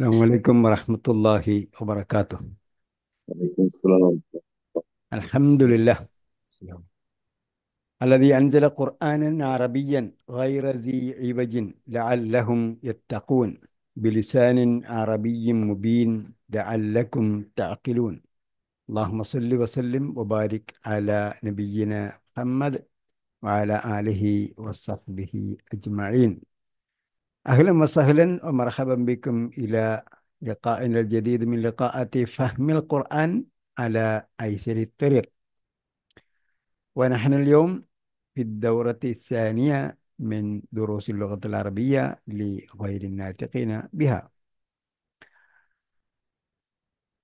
السلام عليكم ورحمة الله وبركاته وعليكم السلام الحمد لله الذي أنزل قرآنا عربيا غير ذي عوج لعلهم يتقون بلسان عربي مبين لعلكم تعقلون اللهم صل وسلم وبارك على نبينا محمد وعلى آله وصحبه أجمعين أهلا وسهلا ومرحبا بكم إلى لقائنا الجديد من لقاءات فهم القرآن على أيسر الطريق ونحن اليوم في الدورة الثانية من دروس اللغة العربية لغير الناطقين بها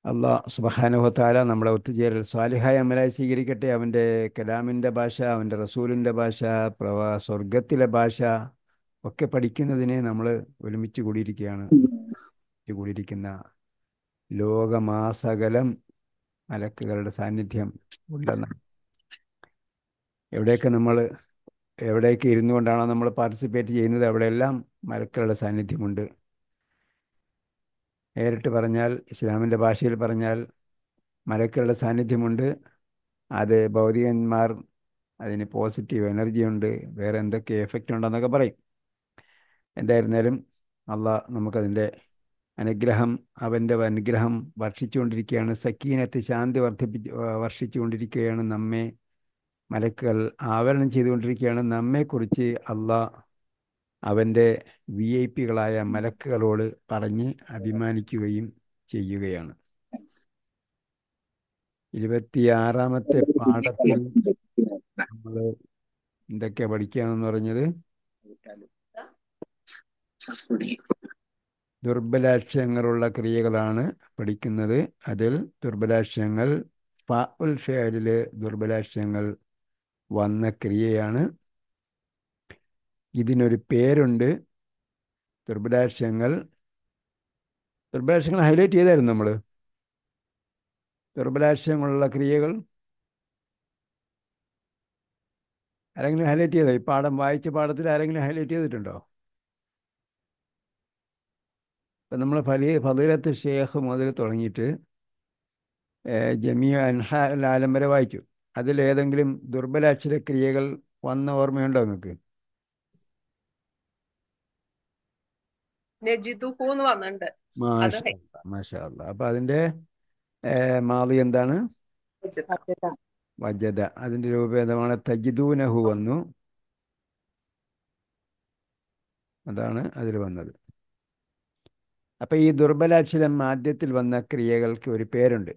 الله سبحانه وتعالى نمر التجير الصالحة يا ملاي سيجري كتير من كلام باشا من رسول باشا بروا سرقت باشا ഒക്കെ പഠിക്കുന്നതിനെ നമ്മൾ ഒരുമിച്ച് കൂടിയിരിക്കുകയാണ് കൂടിയിരിക്കുന്ന ലോകമാസകലം മലക്കുകളുടെ സാന്നിധ്യം ഉണ്ടെന്ന് എവിടെയൊക്കെ നമ്മൾ എവിടെയൊക്കെ ഇരുന്നു കൊണ്ടാണോ നമ്മൾ പാർട്ടിസിപ്പേറ്റ് ചെയ്യുന്നത് അവിടെയെല്ലാം മലക്കുകളുടെ സാന്നിധ്യമുണ്ട് നേരിട്ട് പറഞ്ഞാൽ ഇസ്ലാമിൻ്റെ ഭാഷയിൽ പറഞ്ഞാൽ മലക്കുകളുടെ സാന്നിധ്യമുണ്ട് അത് ഭൗതികന്മാർ അതിന് പോസിറ്റീവ് എനർജി ഉണ്ട് വേറെ എന്തൊക്കെ എഫക്റ്റ് ഉണ്ടെന്നൊക്കെ പറയും എന്തായിരുന്നാലും അള്ളാഹ് നമുക്കതിൻ്റെ അനുഗ്രഹം അവൻ്റെ അനുഗ്രഹം വർഷിച്ചുകൊണ്ടിരിക്കുകയാണ് സക്കീനത്ത് ശാന്തി വർദ്ധിപ്പിച്ച് വർഷിച്ചുകൊണ്ടിരിക്കുകയാണ് നമ്മെ മലക്കുകൾ ആവരണം ചെയ്തുകൊണ്ടിരിക്കുകയാണ് നമ്മെക്കുറിച്ച് അള്ളാഹ് അവൻ്റെ വി ഐ പികളായ മലക്കുകളോട് പറഞ്ഞ് അഭിമാനിക്കുകയും ചെയ്യുകയാണ് ഇരുപത്തിയാറാമത്തെ പാഠത്തിൽ നമ്മൾ എന്തൊക്കെയാണ് പഠിക്കുകയാണെന്ന് പറഞ്ഞത് ദുർബലാക്ഷരങ്ങളുള്ള ക്രിയകളാണ് പഠിക്കുന്നത് അതിൽ ദുർബലാക്ഷരങ്ങൾ ഫ ഉൽ വന്ന ക്രിയയാണ് ഇതിനൊരു പേരുണ്ട് ദുർബലാക്ഷരങ്ങൾ ദുർബലാക്ഷരങ്ങൾ ഹൈലൈറ്റ് ചെയ്തായിരുന്നു നമ്മൾ ദുർബലാക്ഷരങ്ങളുള്ള ക്രിയകൾ ആരെങ്കിലും ഹൈലൈറ്റ് ചെയ്തോ ഈ പാഠം വായിച്ച പാഠത്തിൽ ആരെങ്കിലും ഹൈലൈറ്റ് ചെയ്തിട്ടുണ്ടോ നമ്മൾ ഫലി ഫതിലത്ത് ഷേഖ് മുതൽ തുടങ്ങിയിട്ട് ജമിയ ലാലം വരെ വായിച്ചു അതിലേതെങ്കിലും ദുർബലാക്ഷരക്രിയകൾ വന്ന ഓർമ്മയുണ്ടോ നിങ്ങൾക്ക് മാഷാ അപ്പൊ അതിന്റെ മാളി എന്താണ് വജത അതിന്റെ രൂപഭേദമാണ് തജിദൂനഹു വന്നു അതാണ് അതിൽ വന്നത് അപ്പൊ ഈ ദുർബലാക്ഷരം ആദ്യത്തിൽ വന്ന ക്രിയകൾക്ക് ഒരു പേരുണ്ട്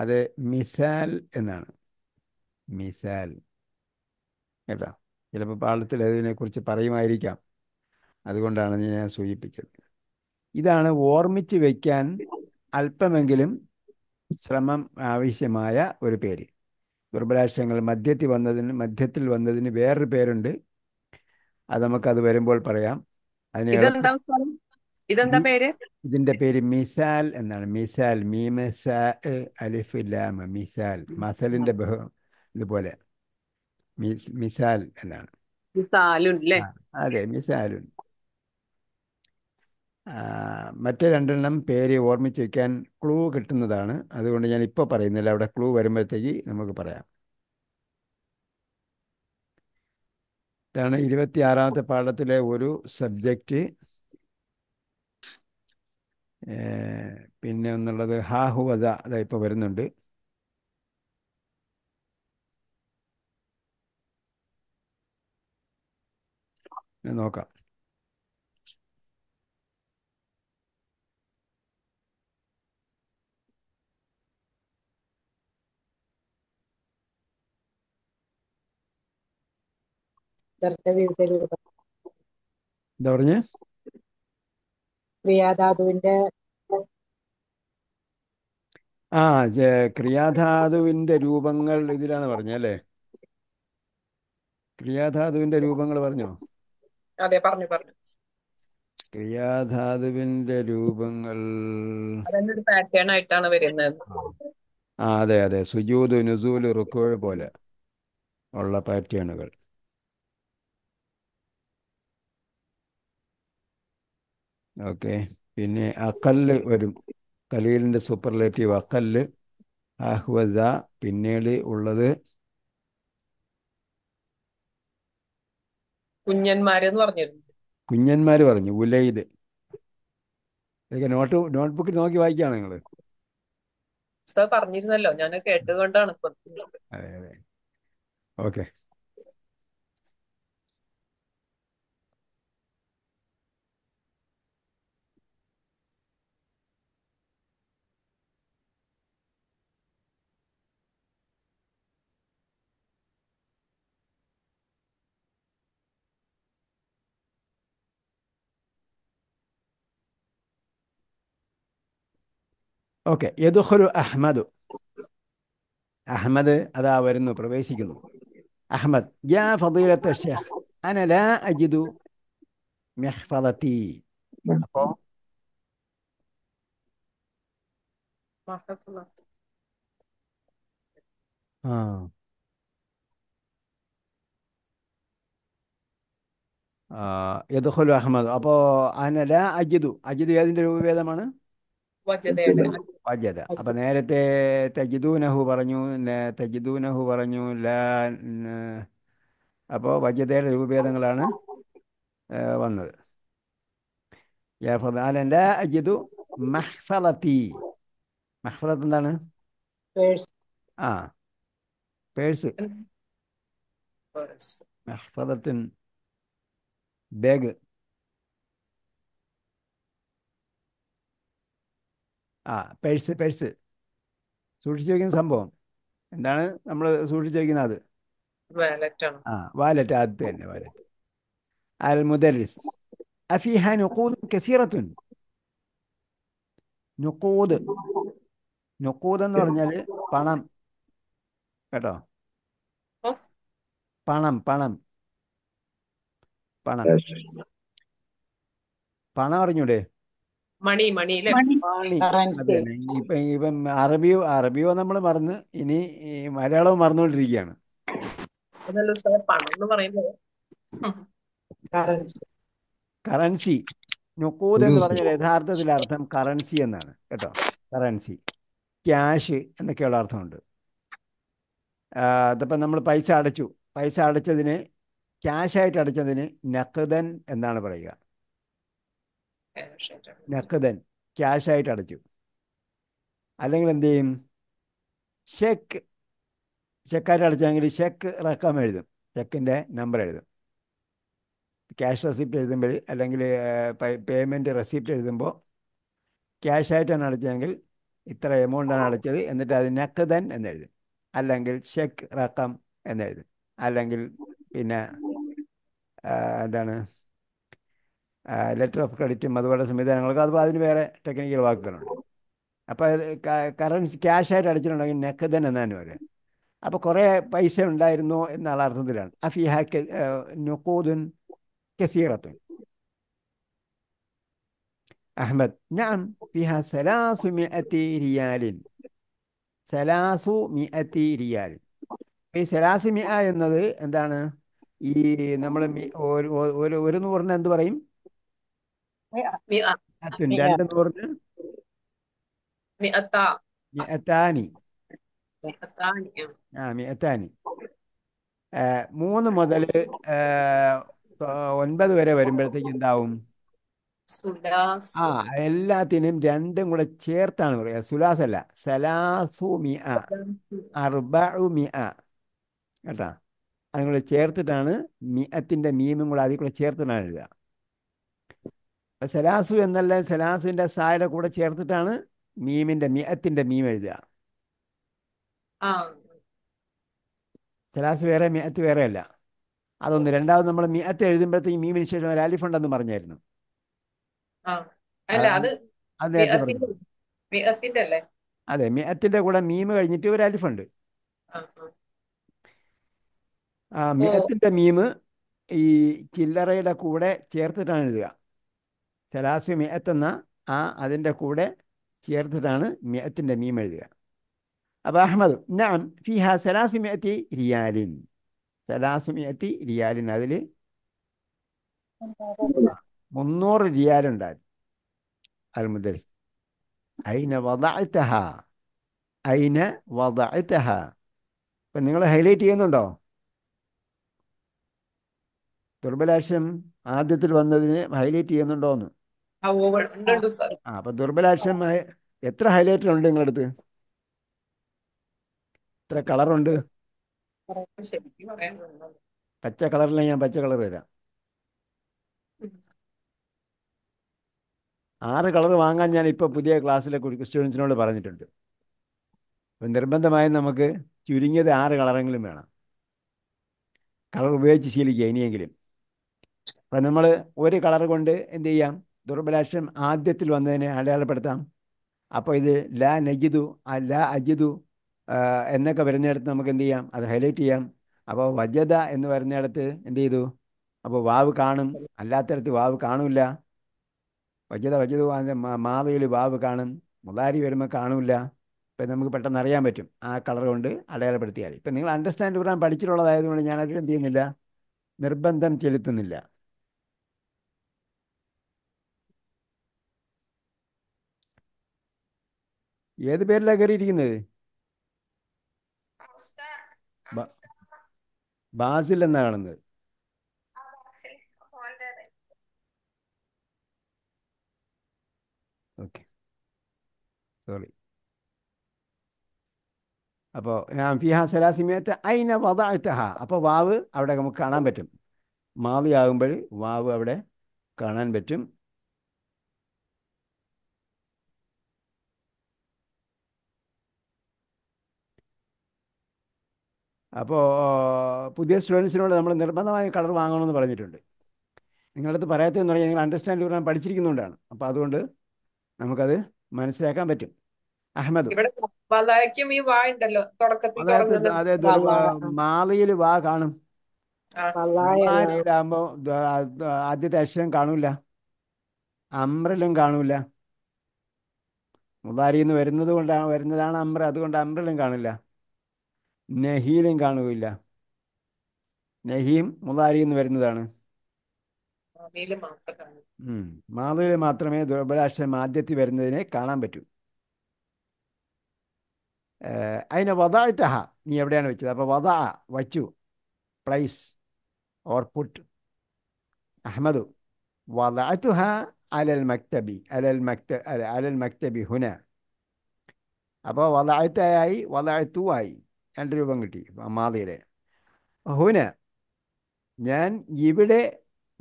അത് മിസാൽ എന്നാണ് മിസാൽ കേട്ടോ ചിലപ്പോൾ പാളത്തിൽ അതിനെക്കുറിച്ച് പറയുമായിരിക്കാം അതുകൊണ്ടാണ് ഞാൻ സൂചിപ്പിച്ചത് ഇതാണ് ഓർമ്മിച്ച് വയ്ക്കാൻ അല്പമെങ്കിലും ശ്രമം ആവശ്യമായ ഒരു പേര് ദുർബലാക്ഷരങ്ങൾ മധ്യത്തിൽ വന്നതിന് മധ്യത്തിൽ വന്നതിന് വേറൊരു പേരുണ്ട് അത് നമുക്കത് വരുമ്പോൾ പറയാം ഇതിന്റെ പേര് മിസാൽ എന്നാണ് മിസാൽ മീമസ അലിഫ് മിസാൽ മസലിന്റെ ഇതുപോലെ മിസാൽ എന്നാണ് അതെ മിസാലുൻ മറ്റേ രണ്ടെണ്ണം പേര് ഓർമ്മിച്ച് വെക്കാൻ ക്ലൂ കിട്ടുന്നതാണ് അതുകൊണ്ട് ഞാൻ ഇപ്പോൾ പറയുന്നില്ല അവിടെ ക്ലൂ വരുമ്പോഴത്തേക്ക് നമുക്ക് പറയാം ഇതാണ് ഇരുപത്തി ആറാമത്തെ പാഠത്തിലെ ഒരു സബ്ജക്റ്റ് പിന്നെ ഒന്നുള്ളത് ഹാഹുവത അതാ ഇപ്പോൾ വരുന്നുണ്ട് നോക്കാം ശബ്ദർത്ഥ രൂപം പറഞ്ഞേ ക്രിയാധാതുവിന്റെ ആ ക്രിയാധാതുവിന്റെ രൂപങ്ങൾ ഇതിലാണ് പറഞ്ഞല്ലേ ക്രിയാധാതുവിന്റെ രൂപങ്ങൾ പറഞ്ഞോ അതെ പറഞ്ഞു പറഞ്ഞു ക്രിയാധാതുവിന്റെ രൂപങ്ങൾ പാറ്റേൺ ആയിട്ടാണ് വരുന്നത് ആ അതെ അതെ സുജൂത് നുസൂല് റുക്കോഴ് പോലെ ഉള്ള പാറ്റേണുകൾ ഓക്കെ പിന്നെ അക്കല്ല് വരും കലീലിൻ്റെ സൂപ്പർലേറ്റീവ് അക്കല്ല് അഹ്വസ പിന്നീട് ഉള്ളത് കുഞ്ഞന്മാര് പറഞ്ഞു ഉലൈദ് ഇതൊക്കെ നോട്ട് നോട്ട്ബുക്കിൽ നോക്കി വായിക്കാണ് നിങ്ങൾ പറഞ്ഞിരുന്നല്ലോ ഞാൻ കേട്ടുകൊണ്ടാണ് അതെ അതെ ഓക്കെ ഓക്കെ യദുഹുലു അഹമ്മദ് അഹമ്മദ് അതാ വരുന്നു പ്രവേശിക്കുന്നു അഹമ്മദ് യാ ഫദീലത്തെ ഷെഹ് അന ലാ അജിദു മെഹ്ഫദത്തി അപ്പോ ആ യദുഹുലു അഹ്മദ് അപ്പോ അന അജിദു അജിദു ഏതിന്റെ രൂപഭേദമാണ് വജദ അപ്പൊ നേരത്തെ തജിദൂനഹു പറഞ്ഞു തജിദൂനഹു പറഞ്ഞു ലാ അപ്പോൾ വജതയുടെ രൂപഭേദങ്ങളാണ് വന്നത് ലാ അജിദു മഹ്ഫലത്തി മഹ്ഫലത്ത് എന്താണ് ആ പേഴ്സ് മഹ്ഫലത്തിൻ ബാഗ് ആ പേഴ്സ് പേഴ്സ് സൂക്ഷിച്ചു വയ്ക്കുന്ന സംഭവം എന്താണ് നമ്മൾ സൂക്ഷിച്ചു വയ്ക്കുന്നത് അത് ആ വാലറ്റ് ആദ്യത്തെ തന്നെ വാലറ്റ് അൽ മുദരിസ് അഫിഹ നുക്കൂദ് കസീറത്തുൻ നുക്കൂദ് നുക്കൂദ് എന്ന് പറഞ്ഞാൽ പണം കേട്ടോ പണം പണം പണം പണം അറിഞ്ഞൂടെ മണി മണി ഇപ്പം അറബിയോ അറബിയോ നമ്മൾ മറന്ന് ഇനി മലയാളവും മറന്നുകൊണ്ടിരിക്കുകയാണ് കറൻസി നൊക്കൂദ് എന്ന് പറഞ്ഞാൽ യഥാർത്ഥത്തിൽ അർത്ഥം കറൻസി എന്നാണ് കേട്ടോ കറൻസി ക്യാഷ് എന്നൊക്കെയുള്ള അർത്ഥമുണ്ട് അതിപ്പം നമ്മൾ പൈസ അടച്ചു പൈസ അടച്ചതിന് ക്യാഷായിട്ട് അടച്ചതിന് നഖദൻ എന്നാണ് പറയുക നഖദൻ ക്യാഷ് ആയിട്ട് അടച്ചു അല്ലെങ്കിൽ എന്ത് ചെയ്യും ചെക്ക് ചെക്കായിട്ട് അടച്ചെങ്കിൽ ചെക്ക് റക്കം എഴുതും ചെക്കിൻ്റെ നമ്പർ എഴുതും ക്യാഷ് റെസിപ്റ്റ് എഴുതുമ്പോൾ അല്ലെങ്കിൽ പേയ്മെൻറ്റ് റെസിപ്റ്റ് എഴുതുമ്പോൾ ക്യാഷ് ആയിട്ടാണ് അടച്ചതെങ്കിൽ ഇത്ര എമൗണ്ടാണ് അടച്ചത് എന്നിട്ട് അത് നക്കതൻ എന്നെഴുതും അല്ലെങ്കിൽ ഷെക്ക് റക്കം എന്നെഴുതും അല്ലെങ്കിൽ പിന്നെ എന്താണ് ലെറ്റർ ഓഫ് ക്രെഡിറ്റും അതുപോലെ സംവിധാനങ്ങളൊക്കെ അതുപോലെ അതിന് വേറെ ടെക്നിക്കൽ വാക്കുകളുണ്ട് അപ്പോൾ കറൻസി ക്യാഷായിട്ട് അടിച്ചിട്ടുണ്ടെങ്കിൽ തന്നെ എന്നാണ് പറയുക അപ്പോൾ കുറേ പൈസ ഉണ്ടായിരുന്നു എന്നുള്ള അർത്ഥത്തിലാണ് ഹാക്ക് നൊക്കോദുൻ കസീറത്തുൻ അഹമ്മദ് ഞാൻ ഫിഹ സലാസു മിഅത്തി റിയാലിൻ സലാസു മിഅത്തി റിയാലിൻ ഈ സലാസി മിഅ എന്നത് എന്താണ് ഈ നമ്മൾ ഒരു ഒരു നൂറിന് എന്ത് പറയും ആ മൂന്ന് മുതൽ ഒൻപത് വരെ വരുമ്പോഴത്തേക്ക് എന്താവും ആ എല്ലാത്തിനും രണ്ടും കൂടെ ചേർത്താണ് പറയുക സുലാസ് അല്ല സലാസു മിഅ അർബു മിഅ കേട്ടാ അതിനുള്ള ചേർത്തിട്ടാണ് മിഅത്തിന്റെ മീമും കൂടെ അതിൽ കൂടെ ചേർത്തിട്ടാണ് എഴുതുക സലാസു എന്നല്ല സലാസുവിന്റെ സായുടെ കൂടെ ചേർത്തിട്ടാണ് മീമിൻ്റെ മിയത്തിൻ്റെ മീം എഴുതുക സലാസ് വേറെ മിയത്ത് വേറെ അല്ല അതൊന്ന് രണ്ടാമത് നമ്മൾ മിയത്ത് എഴുതുമ്പോഴത്തേക്ക് മീമിന് ശേഷം ഒരു എന്ന് പറഞ്ഞായിരുന്നു അത് നേരത്തെ പറഞ്ഞു അതെ മിയത്തിന്റെ കൂടെ മീമ് കഴിഞ്ഞിട്ട് ഒരു അലിഫുണ്ട് ആ മിയത്തിന്റെ മീമ് ഈ ചില്ലറയുടെ കൂടെ ചേർത്തിട്ടാണ് എഴുതുക സലാസു മിയത്തെന്ന ആ അതിൻ്റെ കൂടെ ചേർത്തിട്ടാണ് മിയത്തിൻ്റെ മീം എഴുതുക അപ്പം അഹമ്മദ് നാം ഫിഹ സലാസു മിയത്തി റിയാലിൻ സലാസു മിയത്തി റിയാലിൻ അതിൽ മുന്നൂറ് റിയാലുണ്ടായിരുന്നു അൽ മുദ്രസ് അയിന വദഅത്തഹ അയിന വദഅത്തഹ ഇപ്പം നിങ്ങൾ ഹൈലൈറ്റ് ചെയ്യുന്നുണ്ടോ ദുർബലാശം ആദ്യത്തിൽ വന്നതിനെ ഹൈലൈറ്റ് ചെയ്യുന്നുണ്ടോന്ന് അപ്പൊ ദുർബലാക്ഷരമായ എത്ര ഹൈലൈറ്റർ ഉണ്ട് നിങ്ങളടുത്ത് അടുത്ത് എത്ര കളറുണ്ട് പച്ച കളറില്ല ഞാൻ പച്ച കളർ വരാം ആറ് കളർ വാങ്ങാൻ ഞാൻ ഇപ്പോൾ പുതിയ ക്ലാസ്സിലെ സ്റ്റുഡൻസിനോട് പറഞ്ഞിട്ടുണ്ട് അപ്പൊ നിർബന്ധമായും നമുക്ക് ചുരുങ്ങിയത് ആറ് കളറെങ്കിലും വേണം കളർ ഉപയോഗിച്ച് ശീലിക്കുക ഇനിയെങ്കിലും അപ്പം നമ്മൾ ഒരു കളർ കൊണ്ട് എന്ത് ചെയ്യാം ദുർബലാക്ഷം ആദ്യത്തിൽ വന്നതിനെ അടയാളപ്പെടുത്താം അപ്പോൾ ഇത് ലാ നജിദു ലാ അജിദു എന്നൊക്കെ വരുന്നിടത്ത് നമുക്ക് എന്ത് ചെയ്യാം അത് ഹൈലൈറ്റ് ചെയ്യാം അപ്പോൾ വജദ എന്ന് വരുന്നിടത്ത് എന്ത് ചെയ്തു അപ്പോൾ വാവ് കാണും അല്ലാത്തടത്ത് വാവ് കാണൂല വജത വജതു മാതയിൽ വാവ് കാണും മുതാരി വരുമ്പോൾ കാണൂല ഇപ്പം നമുക്ക് പെട്ടെന്ന് അറിയാൻ പറ്റും ആ കളർ കൊണ്ട് അടയാളപ്പെടുത്തിയാൽ ഇപ്പം നിങ്ങൾ അണ്ടർസ്റ്റാൻഡ് പറയാൻ പഠിച്ചിട്ടുള്ളതായതുകൊണ്ട് ഞാനതിൽ എന്ത് ചെയ്യുന്നില്ല നിർബന്ധം ചെലുത്തുന്നില്ല ഏത് പേരിലാണ് കയറിയിരിക്കുന്നത് ബാസിൽ എന്നാ കാണുന്നത് ഓക്കെ സോറി അപ്പോ ഞാൻ ഫിഹ സലാസിമിയത്ത് അയിന വധാഴ്ത്തഹ അപ്പോൾ വാവ് അവിടെ നമുക്ക് കാണാൻ പറ്റും മാവിയാകുമ്പോൾ വാവ് അവിടെ കാണാൻ പറ്റും അപ്പോൾ പുതിയ സ്റ്റുഡൻസിനോട് നമ്മൾ നിർബന്ധമായി കളർ വാങ്ങണമെന്ന് പറഞ്ഞിട്ടുണ്ട് നിങ്ങളടുത്ത് പറയാത്തതെന്ന് പറഞ്ഞാൽ നിങ്ങൾ അണ്ടർസ്റ്റാൻഡ് പറയാൻ പഠിച്ചിരിക്കുന്നതുകൊണ്ടാണ് അപ്പോൾ അതുകൊണ്ട് നമുക്കത് മനസ്സിലാക്കാൻ പറ്റും അഹമ്മദ് അതെ മാലയിൽ വാ കാണും മാലയിലാകുമ്പോ ആദ്യത്തെ അക്ഷരം കാണൂല അമ്രലും കാണൂല മുതാരി വരുന്നത് കൊണ്ടാണ് വരുന്നതാണ് അമ്ര അതുകൊണ്ട് അമ്രലും കാണില്ല നഹീലും കാണുകയില്ല നഹീം മുതാരി എന്ന് വരുന്നതാണ് മാതൃ മാത്രമേ ദുർബലാക്ഷരം ആദ്യത്തിൽ വരുന്നതിനെ കാണാൻ പറ്റൂ അതിനെ വതാഴ്ത്തഹ നീ എവിടെയാണ് വെച്ചത് അപ്പോൾ വത വച്ചു പ്ലൈസ് ഓർ പുട്ട് അഹമ്മദ് വതാഴ്ത്തുഹ അലൽ മക്തബി അലൽ മക്ത അലൽ മക്തബി ഹുന അപ്പോൾ വതാഴ്ത്തയായി വതാഴ്ത്തുവായി രണ്ട് രൂപം കിട്ടി അമ്മാതിയുടെ അഹുവിന് ഞാൻ ഇവിടെ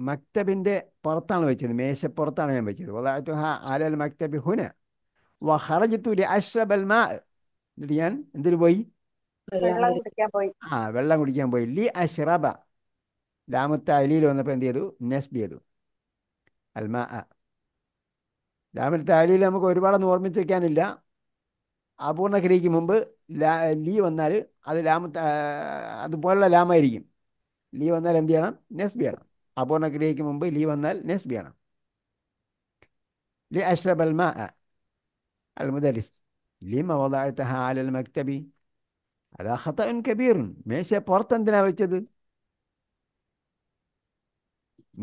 മക്തബിൻ്റെ പുറത്താണ് വെച്ചത് മേശപ്പുറത്താണ് ഞാൻ വെച്ചത് ആലൽ മക്തബി ഹുന വ അഷ്റബൽ മാ എന്നിട്ട് ഞാൻ എന്തിനു പോയി ആ വെള്ളം കുടിക്കാൻ പോയി ലി അഷ്റബ ലാമത്ത് അലിയിൽ വന്നപ്പോൾ എന്ത് ചെയ്തു നെസ്ബി ചെയ്തു അൽമാ ലാമത്ത് അലിയിൽ നമുക്ക് ഒരുപാടൊന്നും ഓർമ്മിച്ച് വെക്കാനില്ല അപൂർണ ക്രിയയ്ക്ക് മുമ്പ് ലീ വന്നാൽ അത് ലാമ അതുപോലുള്ള ലാമായിരിക്കും ലീ വന്നാൽ എന്ത് ചെയ്യണം നെസ്ബി ആണ് അപൂർണ ക്രിയയ്ക്ക് മുമ്പ് ലീ വന്നാൽ നെസ്ബി ആണ് ലി അഷ്റബ് അൽമ വെച്ചത്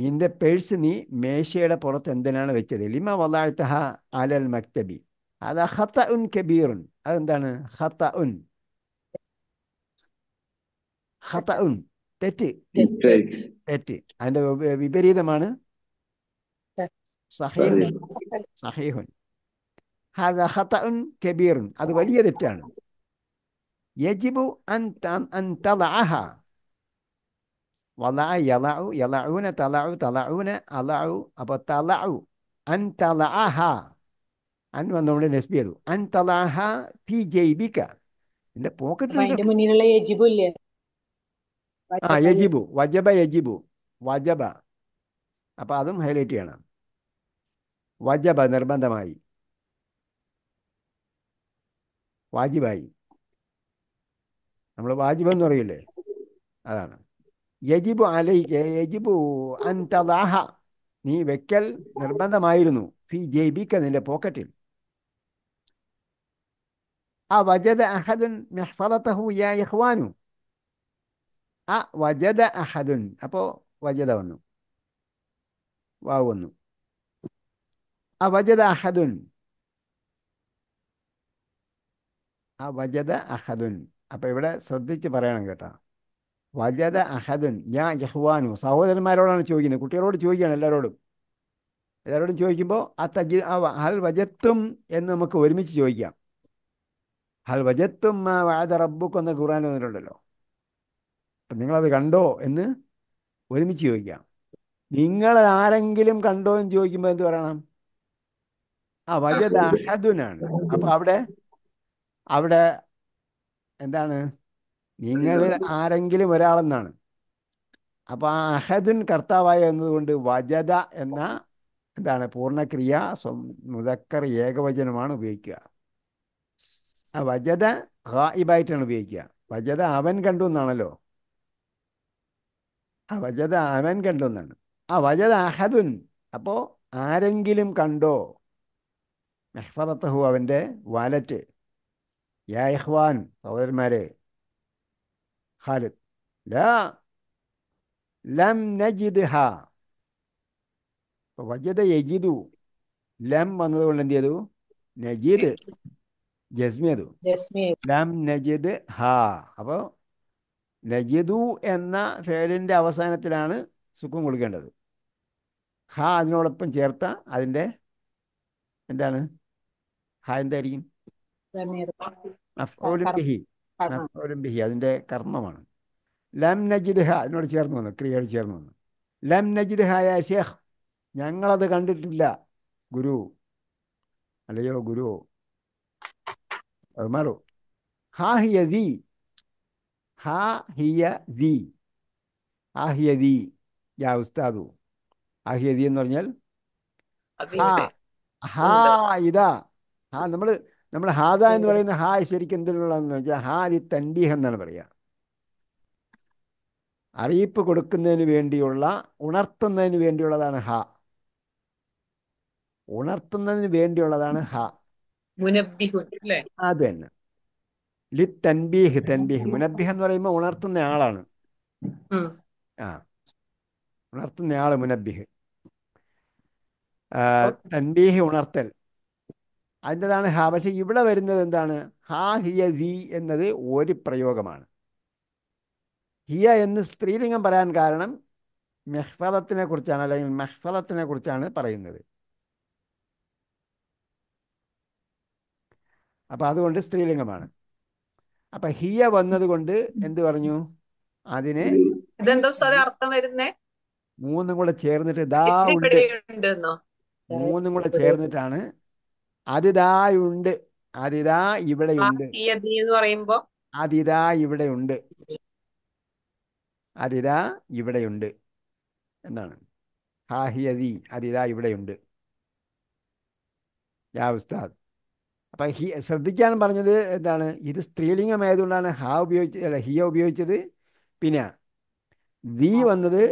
നിന്റെ പേഴ്സ് നീ മേശയുടെ പുറത്ത് എന്തിനാണ് വെച്ചത് ലിമ വദാഴ്ത്തഹ ആലൽ മക്തബി هذا خطأ كبير عندنا خطأ خطأ تتي تتي തെറ്റ് തെറ്റ് അതിന്റെ صحيح صحيح هذا خطأ كبير هذا ولي തെറ്റാണ് يجب أن أن تضعها وضع يضع يضعون تضع تضعون أضع أبو تضع أن تضعها അൻ വന്നുകൊണ്ട് നെസ്ബി അതു അൻ തലാഹ ഫി ജൈബിക നിന്റെ പോക്കറ്റിൽ ആ യജിബു വജബ യജിബു വജബ അപ്പോൾ അതും ഹൈലൈറ്റ് ചെയ്യണം വജബ നിർബന്ധമായി വാജിബായി നമ്മൾ വാജിബ് എന്ന് പറയില്ലേ അതാണ് യജിബു അലൈക യജിബു അൻ തലാഹ നീ വെക്കൽ നിർബന്ധമായിരുന്നു ഫി ജൈബിക്ക നിന്റെ പോക്കറ്റിൽ أوجد അഹദുൻ മെഹ്ഫറത്തഹു യാ ഇഹ്വാനു ആ വജദ അഹദുൻ അപ്പോൾ വജദ വന്നു വാവ് വന്നു ആ വജദ അഹദുൻ ആ വജദ അഹദുൻ അപ്പം ഇവിടെ ശ്രദ്ധിച്ച് പറയണം കേട്ടോ വജദ അഹദുൻ യാ യഹ്വാനു സഹോദരന്മാരോടാണ് ചോദിക്കുന്നത് കുട്ടികളോട് ചോദിക്കുകയാണ് എല്ലാവരോടും എല്ലാവരോടും ചോദിക്കുമ്പോൾ ആ തജി ആ ഹൽ വജത്തും എന്ന് നമുക്ക് ഒരുമിച്ച് ചോദിക്കാം ഹൽ വജത്തും വാഴ റബ്ബുക്ക് എന്ന ഖുറാൻ വന്നിട്ടുണ്ടല്ലോ അപ്പം നിങ്ങളത് കണ്ടോ എന്ന് ഒരുമിച്ച് ചോദിക്കാം നിങ്ങൾ ആരെങ്കിലും കണ്ടോ എന്ന് ചോദിക്കുമ്പോൾ എന്ത് പറയണം ആ വജത് അഹദുനാണ് അപ്പം അവിടെ അവിടെ എന്താണ് നിങ്ങളിൽ ആരെങ്കിലും ഒരാളെന്നാണ് അപ്പൊ ആ അഹദുൻ കർത്താവായ എന്നതുകൊണ്ട് വജദ എന്ന എന്താണ് പൂർണ്ണക്രിയ മുതക്കർ ഏകവചനമാണ് ഉപയോഗിക്കുക വജത ഹായിബായിട്ടാണ് ഉപയോഗിക്കുക വജത അവൻ കണ്ടു എന്നാണല്ലോ ആ വജത അവൻ കണ്ടു എന്നാണ് ആ വജത അഹദുൻ അപ്പോ ആരെങ്കിലും കണ്ടോ മെഹ്ഫറത്തഹു അവൻ്റെ വാലറ്റ് യാഹ്വാൻ പൗരന്മാരെ സഹോദരന്മാരെ ഖാലിദ് ലാ ലം നജിദ് ഹ വജത യജിദു ലം വന്നതുകൊണ്ട് എന്ത് ചെയ്തു നജീദ് ജസ്മിയതു ലം നജിദ് ഹാ അപ്പോൾ ലജിദു എന്ന ഫേലിൻ്റെ അവസാനത്തിലാണ് സുഖം കൊടുക്കേണ്ടത് ഹാ അതിനോടൊപ്പം ചേർത്ത അതിൻ്റെ എന്താണ് ഹാ എന്തായിരിക്കും ബിഹി അതിൻ്റെ കർമ്മമാണ് ലം നജിദ് ഹ അതിനോട് ചേർന്ന് വന്നു ക്രിയയോട് ചേർന്ന് വന്നു ലം നജിദ് ഹായ ഷേഖ് ഞങ്ങളത് കണ്ടിട്ടില്ല ഗുരു അല്ലയോ ഗുരു ಅದು ಮಾಡು ಹಾ ಹಿಯ ದಿ ಹಾ ಹಿಯ ದಿ ಆ ಹಿಯ ದಿ ಯಾ ಉಸ್ತಾದು ആ ഹ്യതി എന്ന് പറഞ്ഞാൽ ഹാ ഹാ ഇതാ ഹാ നമ്മൾ നമ്മൾ ഹാദ എന്ന് പറയുന്ന ഹാ ശരിക്കും എന്തിനുള്ളതെന്ന് വെച്ചാൽ ഹാ ദി തൻബീഹ് എന്നാണ് പറയുക അറിയിപ്പ് കൊടുക്കുന്നതിന് വേണ്ടിയുള്ള ഉണർത്തുന്നതിന് വേണ്ടിയുള്ളതാണ് ഹ ഉണർത്തുന്നതിന് വേണ്ടിയുള്ളതാണ് ഹാ അത് തന്നെ ലി തൻബീഹ് തൻബീഹ് മുനബിഹ് എന്ന് പറയുമ്പോ ഉണർത്തുന്ന ആളാണ് ആ ഉണർത്തുന്ന ആള് മുനബിഹ് തൻബീഹ് ഉണർത്തൽ അതിൻ്റെതാണ് ഹാ പക്ഷെ ഇവിടെ വരുന്നത് എന്താണ് ഹാ ഹിയ ഹി എന്നത് ഒരു പ്രയോഗമാണ് ഹിയ എന്ന് സ്ത്രീലിംഗം പറയാൻ കാരണം മെഹ്ഫലത്തിനെ കുറിച്ചാണ് അല്ലെങ്കിൽ മെഹ്ഫലത്തിനെ കുറിച്ചാണ് പറയുന്നത് അപ്പം അതുകൊണ്ട് സ്ത്രീലിംഗമാണ് അപ്പൊ ഹിയ വന്നതുകൊണ്ട് എന്ത് പറഞ്ഞു അതിന് അർത്ഥം വരുന്നേ മൂന്നും കൂടെ ചേർന്നിട്ട് ദാ ഉണ്ട് മൂന്നും കൂടെ ചേർന്നിട്ടാണ് ഉണ്ട് അതിതാ ഇവിടെയുണ്ട് പറയുമ്പോ അതിതാ ഇവിടെയുണ്ട് അതിതാ ഇവിടെയുണ്ട് എന്നാണ് ഹാഹിയതി അതിതാ ഇവിടെയുണ്ട് യാ ഉസ്താദ് അപ്പം ഹി ശ്രദ്ധിക്കാൻ പറഞ്ഞത് എന്താണ് ഇത് സ്ത്രീലിംഗമായതുകൊണ്ടാണ് ഹ ഉപയോഗിച്ചത് അല്ല ഹിയ ഉപയോഗിച്ചത് പിന്നെ വി വന്നത്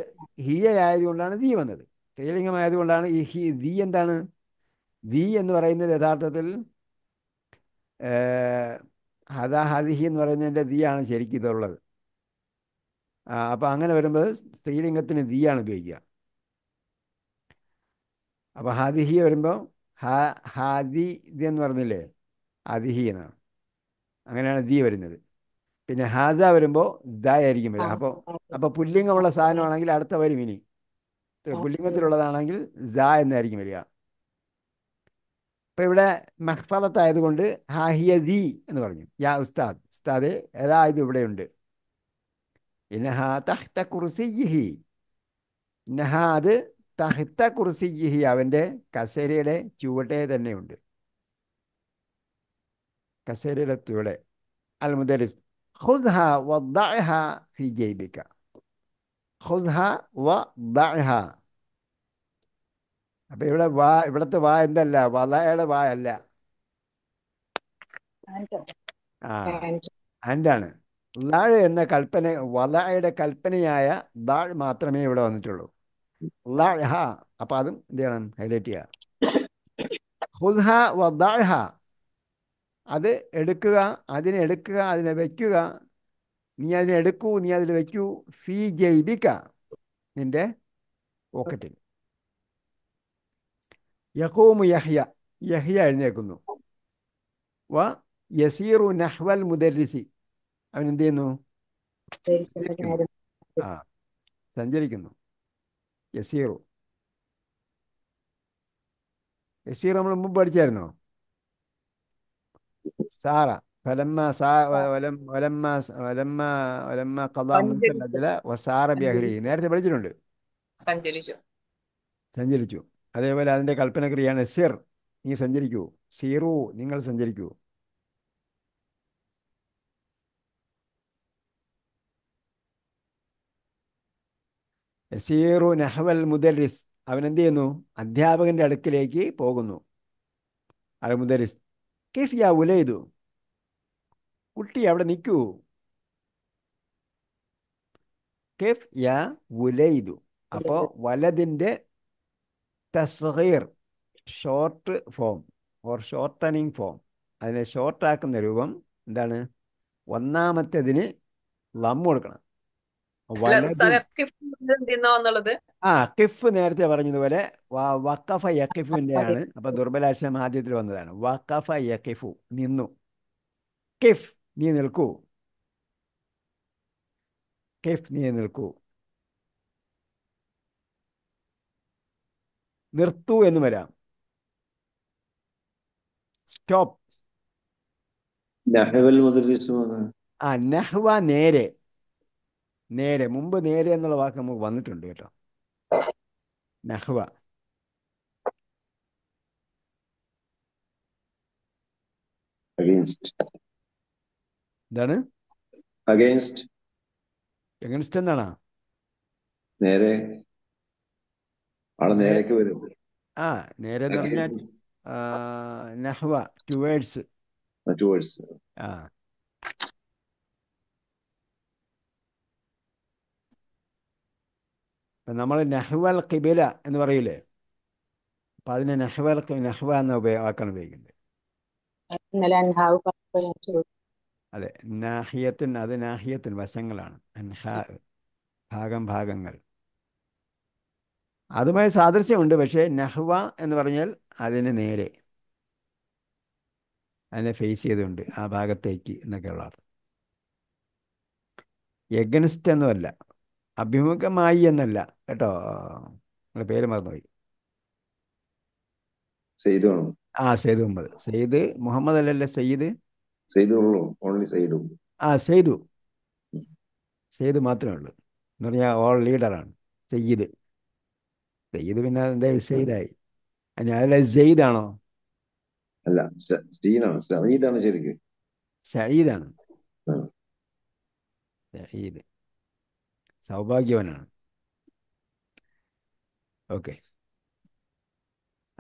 ഹിയ ആയതുകൊണ്ടാണ് ദീ വന്നത് സ്ത്രീലിംഗമായതുകൊണ്ടാണ് ഈ ഹി ദീ എന്താണ് ദീ എന്ന് പറയുന്നത് യഥാർത്ഥത്തിൽ ഹദ ഹദിഹി എന്ന് പറയുന്നതിൻ്റെ ആണ് ശരിക്കും ഇതുള്ളത് അപ്പം അങ്ങനെ വരുമ്പോൾ സ്ത്രീലിംഗത്തിന് ആണ് ഉപയോഗിക്കുക അപ്പോൾ ഹദിഹി വരുമ്പോൾ ഹാ ഹാദി ഇത് എന്ന് പറഞ്ഞില്ലേ അതിഹി എന്നാണ് അങ്ങനെയാണ് ദി വരുന്നത് പിന്നെ ഹാദ വരുമ്പോൾ ദായിരിക്കും വരിക അപ്പോൾ അപ്പോൾ പുല്ലിംഗമുള്ള സാധനമാണെങ്കിൽ അടുത്ത വരും ഇനി പുല്ലിംഗത്തിലുള്ളതാണെങ്കിൽ ജ എന്നായിരിക്കും വരിക അപ്പോൾ ഇവിടെ മഹ്ഫലത്തായതുകൊണ്ട് ഹാഹിയ ദി എന്ന് പറഞ്ഞു യാ ഉസ്താദ് ഉസ്താദ് ഏതാ ഇത് ഇവിടെയുണ്ട് ഇന്നഹാ തഹ്ത കുർസിഹി ഇന്നഹാ അത് തഹിത്ത ജിഹി അവൻ്റെ കസേരയുടെ ചുവടെ തന്നെയുണ്ട് കസേരയുടെ ചുവടെ അൽ മുദരിസ് ജൈബിക അപ്പൊ ഇവിടെ വാ ഇവിടത്തെ വാ എന്തല്ല വലയുടെ വാ അല്ല ആ ആൻഡാണ് ലാഴ് എന്ന കൽപ്പന വലയുടെ കൽപ്പനയായ ദാഴ് മാത്രമേ ഇവിടെ വന്നിട്ടുള്ളൂ ലാഹ അപ്പം അതും എന്ത് ചെയ്യണം ഹൈലൈറ്റ് ചെയ്യുക അത് എടുക്കുക അതിനെ എടുക്കുക അതിനെ വയ്ക്കുക നീ അതിനെ എടുക്കൂ നീ അതിൽ വയ്ക്കൂ ഫീ ജൈബിക്ക നിന്റെ പോക്കറ്റിൽ യഹൂമു യഹ്യ യഹ്യ എഴുന്നേക്കുന്നു വ യസീറു നഹ്വൽ മുദരിസി അവൻ എന്ത് ചെയ്യുന്നു ആ സഞ്ചരിക്കുന്നു യസീറു യസീർ നമ്മൾ മുമ്പ് പഠിച്ചായിരുന്നോ സാറ ഫലമ്മ വലമ്മ വലമ്മ വലമ്മ കഥാമുസല വസാറ ബിഅഹ്ലി നേരത്തെ പഠിച്ചിട്ടുണ്ട് സഞ്ചരിച്ചു സഞ്ചരിച്ചു അതേപോലെ അതിന്റെ കൽപ്പന കൽപ്പനക്രിയയാണ് സിർ നീ സഞ്ചരിക്കൂ സീറു നിങ്ങൾ സഞ്ചരിക്കൂ യസീറു നഹവൽ മുദരിസ് അവൻ എന്ത് ചെയ്യുന്നു അധ്യാപകൻ്റെ അടുക്കിലേക്ക് പോകുന്നു അൽ മുദരിസ് കിഫ് യാ കുട്ടി അവിടെ നിൽക്കൂ കിഫ് യാ ഉലൈതു അപ്പോൾ വലതിൻ്റെ തസ്ഹീർ short form or shortening form അതിനെ ഷോർട്ടാക്കുന്ന രൂപം എന്താണ് ഒന്നാമത്തേതിന് ലം കൊടുക്കണം ആ കിഫ് നേരത്തെ പറഞ്ഞതുപോലെ വക്കഫ യക്കിഫിന്റെ ആണ് അപ്പൊ ദുർബലാക്ഷരം ആദ്യത്തിൽ വന്നതാണ് വക്കഫ യക്കിഫു നിന്നു കിഫ് നീ നിൽക്കൂ കിഫ് നീ നിൽക്കൂ നിർത്തു എന്ന് വരാം സ്റ്റോപ്പ് ആ നഹ്വ നേരെ നേരെ മുമ്പ് നേരെ എന്നുള്ള വാക്ക് നമുക്ക് വന്നിട്ടുണ്ട് കേട്ടോ നഹ്വ എന്താണ് അഗേൻസ്റ്റ് എഗൻസ്റ്റ് എന്താണ് നേരെ ആള് നേരേക്ക് വരും ആ നേരെ എന്ന് പറഞ്ഞാൽ നഹ്വ ടുവേഡ്സ് ടുവേഡ്സ് ആ നമ്മൾ നെഹ്വൽ കിബില എന്ന് പറയില്ലേ അപ്പം അതിന് നെഹ്വൽ നെഹ്വ എന്ന ഉപയോഗ വാക്കാണ് ഉപയോഗിക്കുന്നത് അതെ നാഹിയത്തിൻ അത് നാഹിയത്തിൻ വശങ്ങളാണ് ഭാഗം ഭാഗങ്ങൾ അതുമായി സാദൃശ്യമുണ്ട് പക്ഷേ നഹ്വ എന്ന് പറഞ്ഞാൽ അതിന് നേരെ അതിനെ ഫേസ് ചെയ്തുകൊണ്ട് ആ ഭാഗത്തേക്ക് എന്നൊക്കെയുള്ള അർത്ഥം എഗൻസ്റ്റ് ഒന്നുമല്ല അഭിമുഖമായി എന്നല്ല കേട്ടോ നിങ്ങളെ പേര് മറന്നുപോയി ആ സെയ്ദ് മുഹമ്മദ് സെയ്ദ് മുഹമ്മദ് അല്ലല്ലേ സെയ്ദ് ഓൺലി ആ സെയ്ദു സെയ്ദ് മാത്രമേ ഉള്ളൂ എന്ന് പറഞ്ഞാൽ ഓൾ ലീഡറാണ് സെയ്ദ് സെയ്ദ് പിന്നെ എന്താ സെയ്ദായി ഞാനല്ല സെയ്ദാണോ അല്ല സീനാണ് ശരിക്കും സഹീദാണ് സഹീദ് സൗഭാഗ്യവനാണ് ഓക്കെ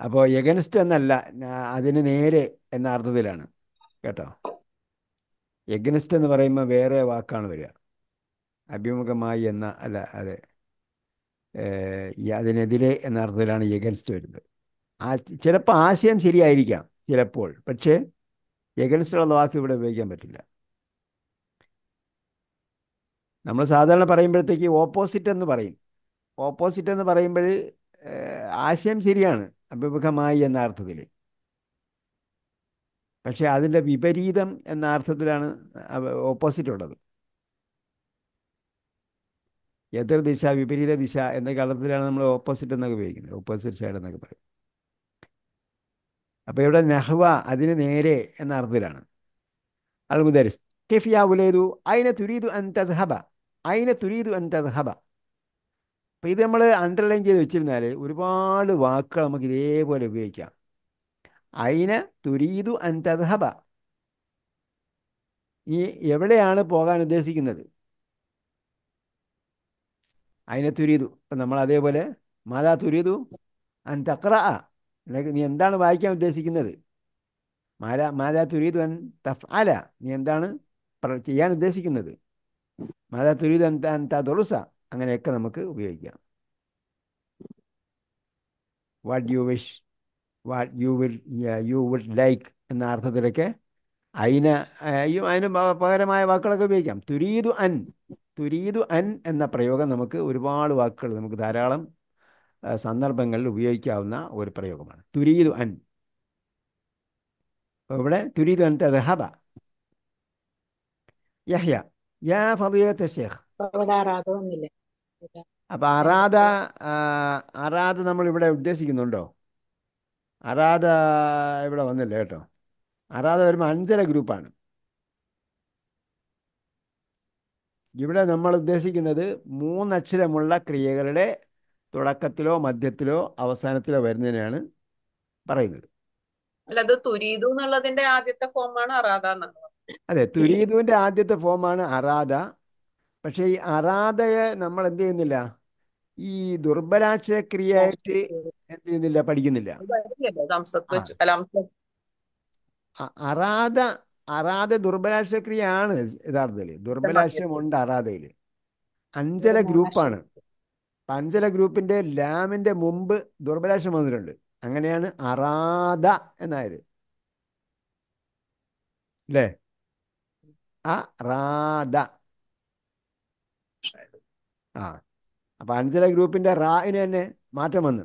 അപ്പോൾ എഗൻസ്റ്റ് എന്നല്ല അതിന് നേരെ എന്ന അർത്ഥത്തിലാണ് കേട്ടോ എഗനിസ്റ്റ് എന്ന് പറയുമ്പോൾ വേറെ വാക്കാണ് വരിക അഭിമുഖമായി എന്ന അല്ല അതെ അതിനെതിരെ എന്ന അർത്ഥത്തിലാണ് എഗൻസ്റ്റ് വരുന്നത് ആ ചിലപ്പോൾ ആശയം ശരിയായിരിക്കാം ചിലപ്പോൾ പക്ഷേ ഉള്ള വാക്ക് ഇവിടെ ഉപയോഗിക്കാൻ പറ്റില്ല നമ്മൾ സാധാരണ പറയുമ്പോഴത്തേക്ക് ഓപ്പോസിറ്റ് എന്ന് പറയും ഓപ്പോസിറ്റ് എന്ന് പറയുമ്പോൾ ആശയം ശരിയാണ് അഭിമുഖമായി എന്ന അർത്ഥത്തിൽ പക്ഷെ അതിൻ്റെ വിപരീതം എന്ന അർത്ഥത്തിലാണ് ഓപ്പോസിറ്റ് ഉള്ളത് എതിർ ദിശ വിപരീത ദിശ എന്ന കളത്തിലാണ് നമ്മൾ ഓപ്പോസിറ്റ് എന്നൊക്കെ ഉപയോഗിക്കുന്നത് ഓപ്പോസിറ്റ് സൈഡ് എന്നൊക്കെ പറയും അപ്പോൾ ഇവിടെ നെഹ്വ അതിന് നേരെ എന്ന അർത്ഥത്തിലാണ് അൽമുദരിസ് كيف يا وليدു അയിന തുരീദു അൻ തസ്ഹബ അയിന തുരീദു അൻ തസ്ഹബ അപ്പോൾ ഇത് നമ്മൾ അണ്ടർലൈൻ ചെയ്ത് വെച്ചിരുന്നാൽ ഒരുപാട് വാക്കുകൾ നമുക്ക് ഇതേപോലെ ഉപയോഗിക്കാം അയിന തുരീദു അൻ തസ്ഹബ ഈ എവിടെയാണ് പോകാൻ ഉദ്ദേശിക്കുന്നത് അയിനെ തുരീതു നമ്മൾ അതേപോലെ മാതാ തുരീതു അൻ തക്ര നീ എന്താണ് വായിക്കാൻ ഉദ്ദേശിക്കുന്നത് മാരാ മാതാ തുരീതു അൻ തഫ് നീ എന്താണ് ചെയ്യാൻ ഉദ്ദേശിക്കുന്നത് മാതാ തുരിത് അന്ത തുറസ അങ്ങനെയൊക്കെ നമുക്ക് ഉപയോഗിക്കാം what you wish what you will you would like എന്ന അർത്ഥത്തിലൊക്കെ അതിന് അതിന് പകരമായ വാക്കുകളൊക്കെ ഉപയോഗിക്കാം തുരീതു അൻ തുരീതു അൻ എന്ന പ്രയോഗം നമുക്ക് ഒരുപാട് വാക്കുകൾ നമുക്ക് ധാരാളം സന്ദർഭങ്ങളിൽ ഉപയോഗിക്കാവുന്ന ഒരു പ്രയോഗമാണ് തുരീതു അൻ ഇവിടെ തുരീതു അൻ തത് ഹബ യഹ്യ യാ ഫതീലത്തെ ശേഖ് അപ്പൊ അറാദ അറാദ നമ്മൾ ഇവിടെ ഉദ്ദേശിക്കുന്നുണ്ടോ അറാദ ഇവിടെ വന്നില്ല കേട്ടോ അറാദ വരുമ്പോൾ അഞ്ചര ഗ്രൂപ്പാണ് ഇവിടെ നമ്മൾ ഉദ്ദേശിക്കുന്നത് മൂന്നക്ഷരമുള്ള ക്രിയകളുടെ തുടക്കത്തിലോ മധ്യത്തിലോ അവസാനത്തിലോ വരുന്നതിനാണ് പറയുന്നത് അല്ല അത് തുരീതു എന്നുള്ളതിന്റെ ആദ്യത്തെ ഫോമാണ് അറാദ എന്നാണ് അതെ തുരീദുവിന്റെ ആദ്യത്തെ ഫോമാണ് അറാധ പക്ഷെ ഈ അറാധയെ നമ്മൾ എന്ത് ചെയ്യുന്നില്ല ഈ ദുർബലാക്ഷരക്രിയയായിട്ട് എന്ത് ചെയ്യുന്നില്ല പഠിക്കുന്നില്ല അറാദ അറാദ ദുർബലാക്ഷരക്രിയയാണ് യഥാർത്ഥത്തിൽ ഉണ്ട് അറാധയില് അഞ്ചല ഗ്രൂപ്പാണ് അഞ്ചല ഗ്രൂപ്പിന്റെ ലാമിന്റെ മുമ്പ് ദുർബലാക്ഷം വന്നിട്ടുണ്ട് അങ്ങനെയാണ് അറാധ എന്നായത് അല്ലേ അറാദ ആ അപ്പൊ അഞ്ചര ഗ്രൂപ്പിന്റെ റായിന് തന്നെ മാറ്റം വന്നു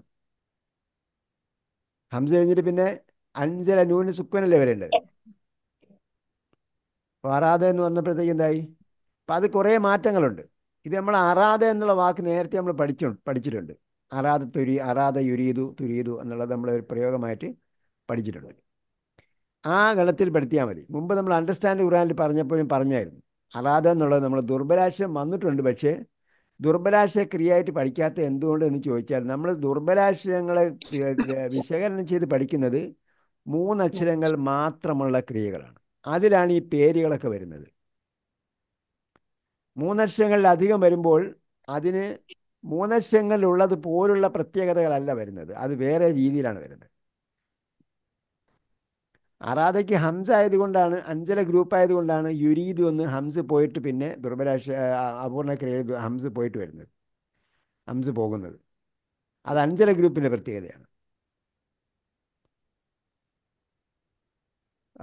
ഹംസ കഴിഞ്ഞിട്ട് പിന്നെ അഞ്ചര നൂന് സുക്കനല്ലേ വരേണ്ടത് അപ്പൊ അറാദ എന്ന് പറഞ്ഞപ്പോഴത്തേക്ക് എന്തായി അപ്പൊ അത് കുറേ മാറ്റങ്ങളുണ്ട് ഇത് നമ്മൾ അറാദ എന്നുള്ള വാക്ക് നേരത്തെ നമ്മൾ പഠിച്ചു പഠിച്ചിട്ടുണ്ട് അറാദ തുരി അറാദ യുരീതു തുരീതു എന്നുള്ളത് നമ്മൾ ഒരു പ്രയോഗമായിട്ട് പഠിച്ചിട്ടുണ്ട് ആ ഗണത്തിൽ പെടുത്തിയാൽ മതി മുമ്പ് നമ്മൾ അണ്ടർസ്റ്റാൻഡ് ഖുറാനിൽ പറഞ്ഞപ്പോഴും പറഞ്ഞായിരുന്നു അറാദ എന്നുള്ളത് നമ്മൾ ദുർബലാശയം വന്നിട്ടുണ്ട് പക്ഷേ ദുർബലാശയ ക്രിയയായിട്ട് പഠിക്കാത്ത എന്തുകൊണ്ട് എന്ന് ചോദിച്ചാൽ നമ്മൾ ദുർബലാശയങ്ങളെ വിശകലനം ചെയ്ത് പഠിക്കുന്നത് മൂന്നക്ഷരങ്ങൾ മാത്രമുള്ള ക്രിയകളാണ് അതിലാണ് ഈ പേരുകളൊക്കെ വരുന്നത് മൂന്നക്ഷരങ്ങളിൽ അധികം വരുമ്പോൾ അതിന് മൂന്നക്ഷരങ്ങളിലുള്ളത് പോലുള്ള പ്രത്യേകതകളല്ല വരുന്നത് അത് വേറെ രീതിയിലാണ് വരുന്നത് അറാദയ്ക്ക് ഹംസ ആയതുകൊണ്ടാണ് അഞ്ചല ഗ്രൂപ്പ് ആയതുകൊണ്ടാണ് യുരീദ് ഒന്ന് ഹംസ് പോയിട്ട് പിന്നെ ദുർബലാക്ഷ അപൂർണക്രിയയിൽ ഹംസ് പോയിട്ട് വരുന്നത് ഹംസ് പോകുന്നത് അത് അഞ്ചല ഗ്രൂപ്പിൻ്റെ പ്രത്യേകതയാണ്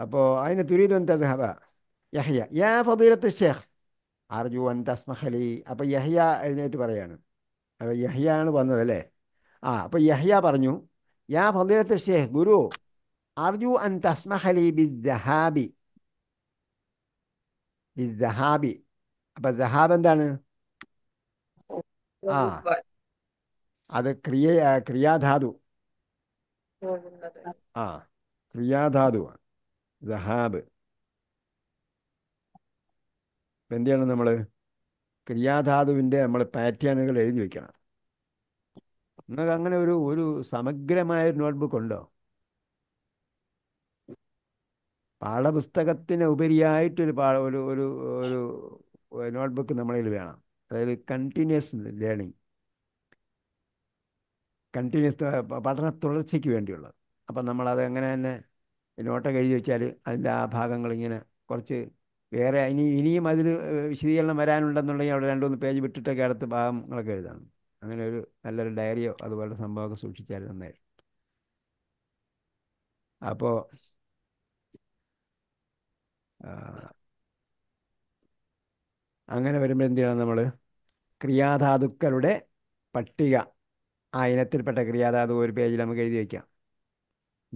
അപ്പോൾ അതിന് തുരീദ് തസ്ഹബ യഹ്യ യാ ഫതീലത്ത് ഷേഖ് അർജു വൻ തസ്മഹലി അപ്പോൾ യഹ്യ എഴുന്നേറ്റ് പറയാണ് അപ്പോൾ യഹ്യ ആണ് വന്നത് അല്ലേ ആ അപ്പോൾ യഹ്യ പറഞ്ഞു യാ ഫതീലത്ത് ഷേഖ് ഗുരു അർജു അൻ തസ്മഹലി ബി ജഹാബി ബി ജഹാബി അപ്പൊ ജഹാബ് എന്താണ് ആ അത് ക്രിയ ക്രിയാധാതു ആ ക്രിയാധാതു ക്രിയാധാതുവാണ് ജഹാബ് എന്ത് ചെയ്യണം നമ്മൾ ക്രിയാധാതുവിന്റെ നമ്മൾ പാറ്റേണുകൾ എഴുതി വെക്കണം നിങ്ങൾക്ക് അങ്ങനെ ഒരു ഒരു സമഗ്രമായ നോട്ട്ബുക്ക് ഉണ്ടോ പാഠപുസ്തകത്തിന് ഉപരിയായിട്ടൊരു പാ ഒരു ഒരു ഒരു നോട്ട്ബുക്ക് നമ്മളിൽ വേണം അതായത് കണ്ടിന്യൂസ് ലേണിംഗ് കണ്ടിന്യൂസ് പഠന തുടർച്ചയ്ക്ക് വേണ്ടിയുള്ളത് അപ്പം നമ്മളത് എങ്ങനെ തന്നെ നോട്ടൊക്കെ എഴുതി വെച്ചാൽ അതിൻ്റെ ആ ഭാഗങ്ങൾ കുറച്ച് വേറെ ഇനി ഇനിയും അതിൽ വിശദീകരണം വരാനുണ്ടെന്നുണ്ടെങ്കിൽ അവിടെ രണ്ടു മൂന്ന് പേജ് വിട്ടിട്ടൊക്കെ അടുത്ത ഭാഗങ്ങളൊക്കെ എഴുതണം അങ്ങനെ ഒരു നല്ലൊരു ഡയറിയോ അതുപോലെ സംഭവമൊക്കെ സൂക്ഷിച്ചാൽ നന്നായിരുന്നു അപ്പോൾ അങ്ങനെ വരുമ്പോൾ എന്ത് ചെയ്യണം നമ്മൾ ക്രിയാധാതുക്കളുടെ പട്ടിക ആ ഇനത്തിൽപ്പെട്ട ക്രിയാധാതു ഒരു പേജിൽ നമുക്ക് എഴുതി വയ്ക്കാം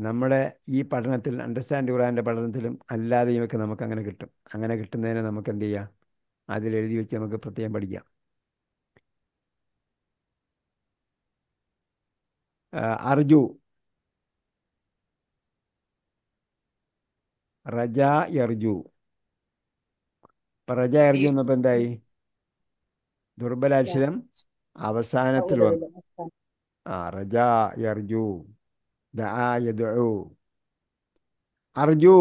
നമ്മുടെ ഈ പഠനത്തിൽ അണ്ടർസ്റ്റാൻഡ് ഖുറാൻ്റെ പഠനത്തിലും ഒക്കെ നമുക്ക് അങ്ങനെ കിട്ടും അങ്ങനെ കിട്ടുന്നതിനെ നമുക്ക് എന്ത് ചെയ്യാം അതിൽ എഴുതി വെച്ച് നമുക്ക് പ്രത്യേകം പഠിക്കാം അർജു റജ യർജു റജ യർജു എന്നപ്പോ എന്തായി ദുർബലാക്ഷരം അവസാനത്തിൽ വന്നു ആ റജ യർജു അർജു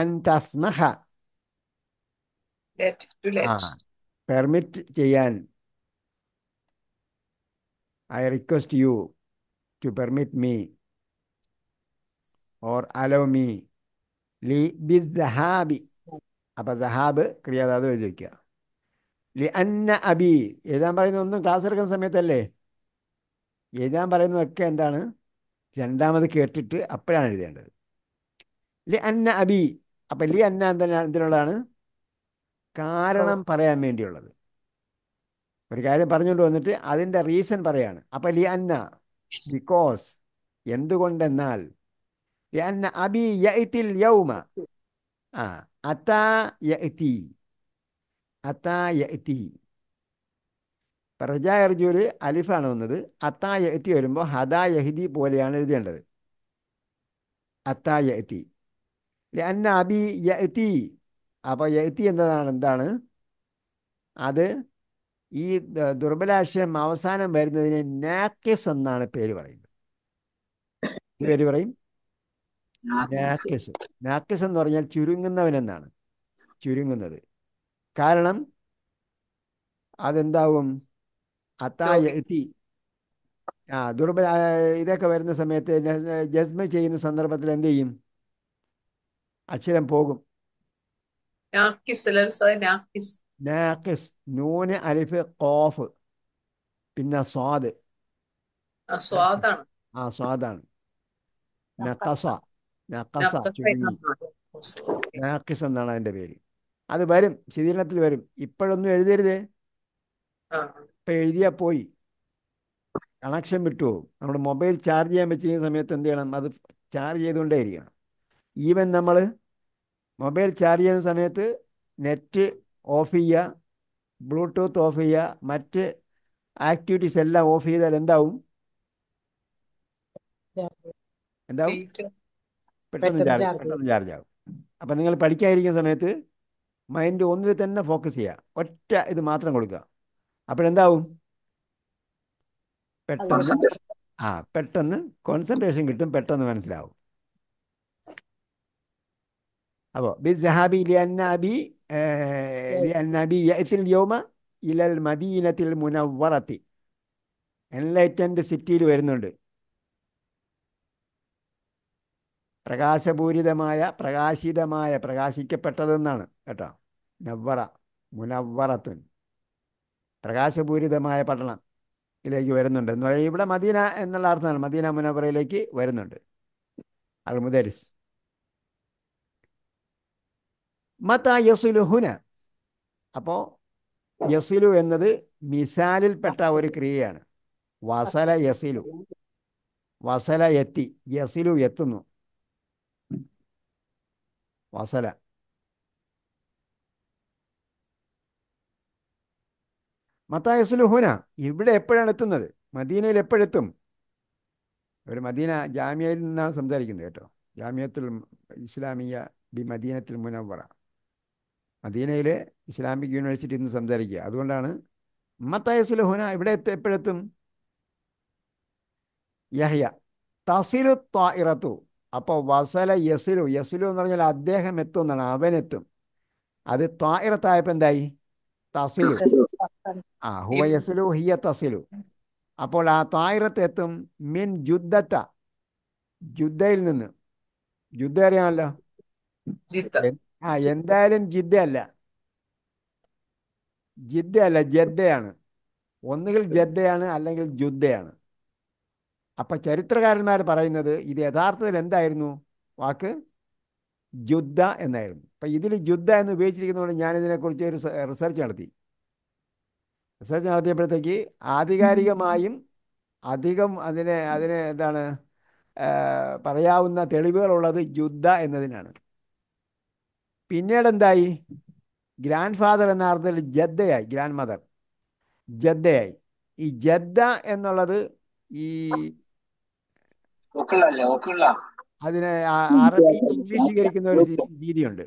അൻ തസ്മഹ പെർമിറ്റ് ചെയ്യാൻ I request you to permit me or allow me ലി ബി സഹാബി അപ്പം സഹാബ് ക്രിയാതാതെ എഴുതി വെക്കുക ലി അന്ന അബി എഴുതാൻ പറയുന്ന ഒന്നും ക്ലാസ് എടുക്കുന്ന സമയത്തല്ലേ എഴുതാൻ പറയുന്നതൊക്കെ എന്താണ് രണ്ടാമത് കേട്ടിട്ട് അപ്പോഴാണ് എഴുതേണ്ടത് ലി അന്ന അബി അപ്പൊ ലി അന്ന എന്താ എന്തിനുള്ളതാണ് കാരണം പറയാൻ വേണ്ടിയുള്ളത് ഒരു കാര്യം പറഞ്ഞുകൊണ്ട് വന്നിട്ട് അതിൻ്റെ റീസൺ പറയാണ് അപ്പൊ ലി അന്ന ബിക്കോസ് എന്തുകൊണ്ടെന്നാൽ لأن أبي يأتي اليوم آه. أتى يأتي أتى يأتي റജായ അർജുവിൽ അലിഫാണ് വന്നത് അത്തായ എത്തി വരുമ്പോൾ ഹദാ യഹിദി പോലെയാണ് എഴുതേണ്ടത് അത്തായ എത്തി അന്ന അബി എത്തി അപ്പോൾ എത്തി എന്നതാണ് എന്താണ് അത് ഈ ദുർബലാശയം അവസാനം വരുന്നതിന് നാക്കിസ് എന്നാണ് പേര് പറയുന്നത് പേര് പറയും നാക്കസ് നാക്കസ് എന്ന് പറഞ്ഞാൽ ചുരുങ്ങുന്നവൻ എന്നാണ് ചുരുങ്ങുന്നത് കാരണം അതെന്താവും അത്തായ എത്തി ആ ദുർബല ഇതൊക്കെ വരുന്ന സമയത്ത് ജസ്മ ചെയ്യുന്ന സന്ദർഭത്തിൽ എന്ത് ചെയ്യും അക്ഷരം പോകും നൂന് അലിഫ് കോഫ് പിന്നെ സ്വാദ് ആ സ്വാദാണ് നക്കസ ചുരുങ്ങി നാക്കിസ് എന്നാണ് അതിന്റെ പേര് അത് വരും ശിഥീരണത്തിൽ വരും ഇപ്പോഴൊന്നും എഴുതരുത് ഇപ്പൊ എഴുതിയാ പോയി കണക്ഷൻ വിട്ടുപോകും നമ്മുടെ മൊബൈൽ ചാർജ് ചെയ്യാൻ വെച്ചിരിക്കുന്ന സമയത്ത് എന്ത് ചെയ്യണം അത് ചാർജ് ചെയ്തുകൊണ്ടേ ഇരിക്കണം ഈവൻ നമ്മൾ മൊബൈൽ ചാർജ് ചെയ്യുന്ന സമയത്ത് നെറ്റ് ഓഫ് ചെയ്യുക ബ്ലൂടൂത്ത് ഓഫ് ചെയ്യുക മറ്റ് ആക്ടിവിറ്റീസ് എല്ലാം ഓഫ് ചെയ്താൽ എന്താവും എന്താവും പെട്ടെന്ന് ചാർജ് പെട്ടെന്ന് ചാർജ് ആകും അപ്പം നിങ്ങൾ പഠിക്കാതിരിക്കുന്ന സമയത്ത് മൈൻഡ് ഒന്നിൽ തന്നെ ഫോക്കസ് ചെയ്യുക ഒറ്റ ഇത് മാത്രം കൊടുക്കുക അപ്പോഴെന്താവും പെട്ടെന്ന് ആ പെട്ടെന്ന് കോൺസെൻട്രേഷൻ കിട്ടും പെട്ടെന്ന് മനസ്സിലാവും അപ്പോൾ ബി സഹാബി ലിയന്നാബി ലിയന്നാബി യത്തിൽ യൗമ ഇലൽ മദീനത്തിൽ മുനവ്വറത്തി എൻലൈറ്റൻഡ് സിറ്റിയിൽ വരുന്നുണ്ട് പ്രകാശപൂരിതമായ പ്രകാശിതമായ പ്രകാശിക്കപ്പെട്ടതെന്നാണ് കേട്ടോ നവ്വറ മുനവ്വറത്തുൻ പ്രകാശപൂരിതമായ പട്ടണം ഇതിലേക്ക് വരുന്നുണ്ട് എന്ന് പറയുന്നത് ഇവിടെ മദീന എന്നുള്ള അർത്ഥമാണ് മദീന മുനവറയിലേക്ക് വരുന്നുണ്ട് അൽ മുദരിസ് മത യസുലു ഹുന അപ്പോ യസുലു എന്നത് മിസാലിൽപ്പെട്ട ഒരു ക്രിയയാണ് വസല യസിലു വസല എത്തി യസിലു എത്തുന്നു വസല മത്തായസ്ലുഹുന ഇവിടെ എപ്പോഴാണ് എത്തുന്നത് മദീനയിൽ എപ്പോഴെത്തും അവർ മദീന ജാമ്യയിൽ നിന്നാണ് സംസാരിക്കുന്നത് കേട്ടോ ജാമ്യത്തിൽ ഇസ്ലാമിയ ബി മദീനത്തിൽ മുനവറ മദീനയിലെ ഇസ്ലാമിക് യൂണിവേഴ്സിറ്റി നിന്ന് സംസാരിക്കുക അതുകൊണ്ടാണ് മത്തായസുലഹുന ഇവിടെ എത്തി എപ്പോഴെത്തും യഹ്യ തസീലു തായിറത്തു അപ്പോൾ വസല യസുലു യസുലു എന്ന് പറഞ്ഞാൽ അദ്ദേഹം എത്തും എന്നാണ് അവനെത്തും അത് തായിറത്തായപ്പോൾ എന്തായി തസിലു ആ ഹുവ യസുലു ഹിയ തസിലു അപ്പോൾ ആ തായിറത്ത് എത്തും മിൻ ജുദ്ധത്ത ജുദ്ദയിൽ നിന്ന് ജുദ്ധ അറിയാമല്ലോ ആ എന്തായാലും ജിദ്ദ അല്ല ജിദ്ദ അല്ല ജദ്ദയാണ് ഒന്നുകിൽ ജദ്ദയാണ് അല്ലെങ്കിൽ ജുദ്ദയാണ് അപ്പൊ ചരിത്രകാരന്മാർ പറയുന്നത് ഇത് യഥാർത്ഥത്തിൽ എന്തായിരുന്നു വാക്ക് ജുദ്ധ എന്നായിരുന്നു അപ്പൊ ഇതിൽ ജുദ്ധ എന്ന് ഉപയോഗിച്ചിരിക്കുന്നതുകൊണ്ട് ഞാനിതിനെക്കുറിച്ച് ഒരു റിസർച്ച് നടത്തി റിസർച്ച് നടത്തിയപ്പോഴത്തേക്ക് ആധികാരികമായും അധികം അതിനെ അതിനെ എന്താണ് പറയാവുന്ന തെളിവുകളുള്ളത് ജുദ്ധ എന്നതിനാണ് പിന്നീട് എന്തായി ഗ്രാൻഡ് ഫാദർ എന്ന അർത്ഥത്തിൽ ജദ്ദയായി ഗ്രാൻഡ് മദർ ജദ്ദയായി ഈ ജദ്ദ എന്നുള്ളത് ഈ അതിന് അറബി ഇംഗ്ലീഷീകരിക്കുന്ന ഒരു രീതിയുണ്ട്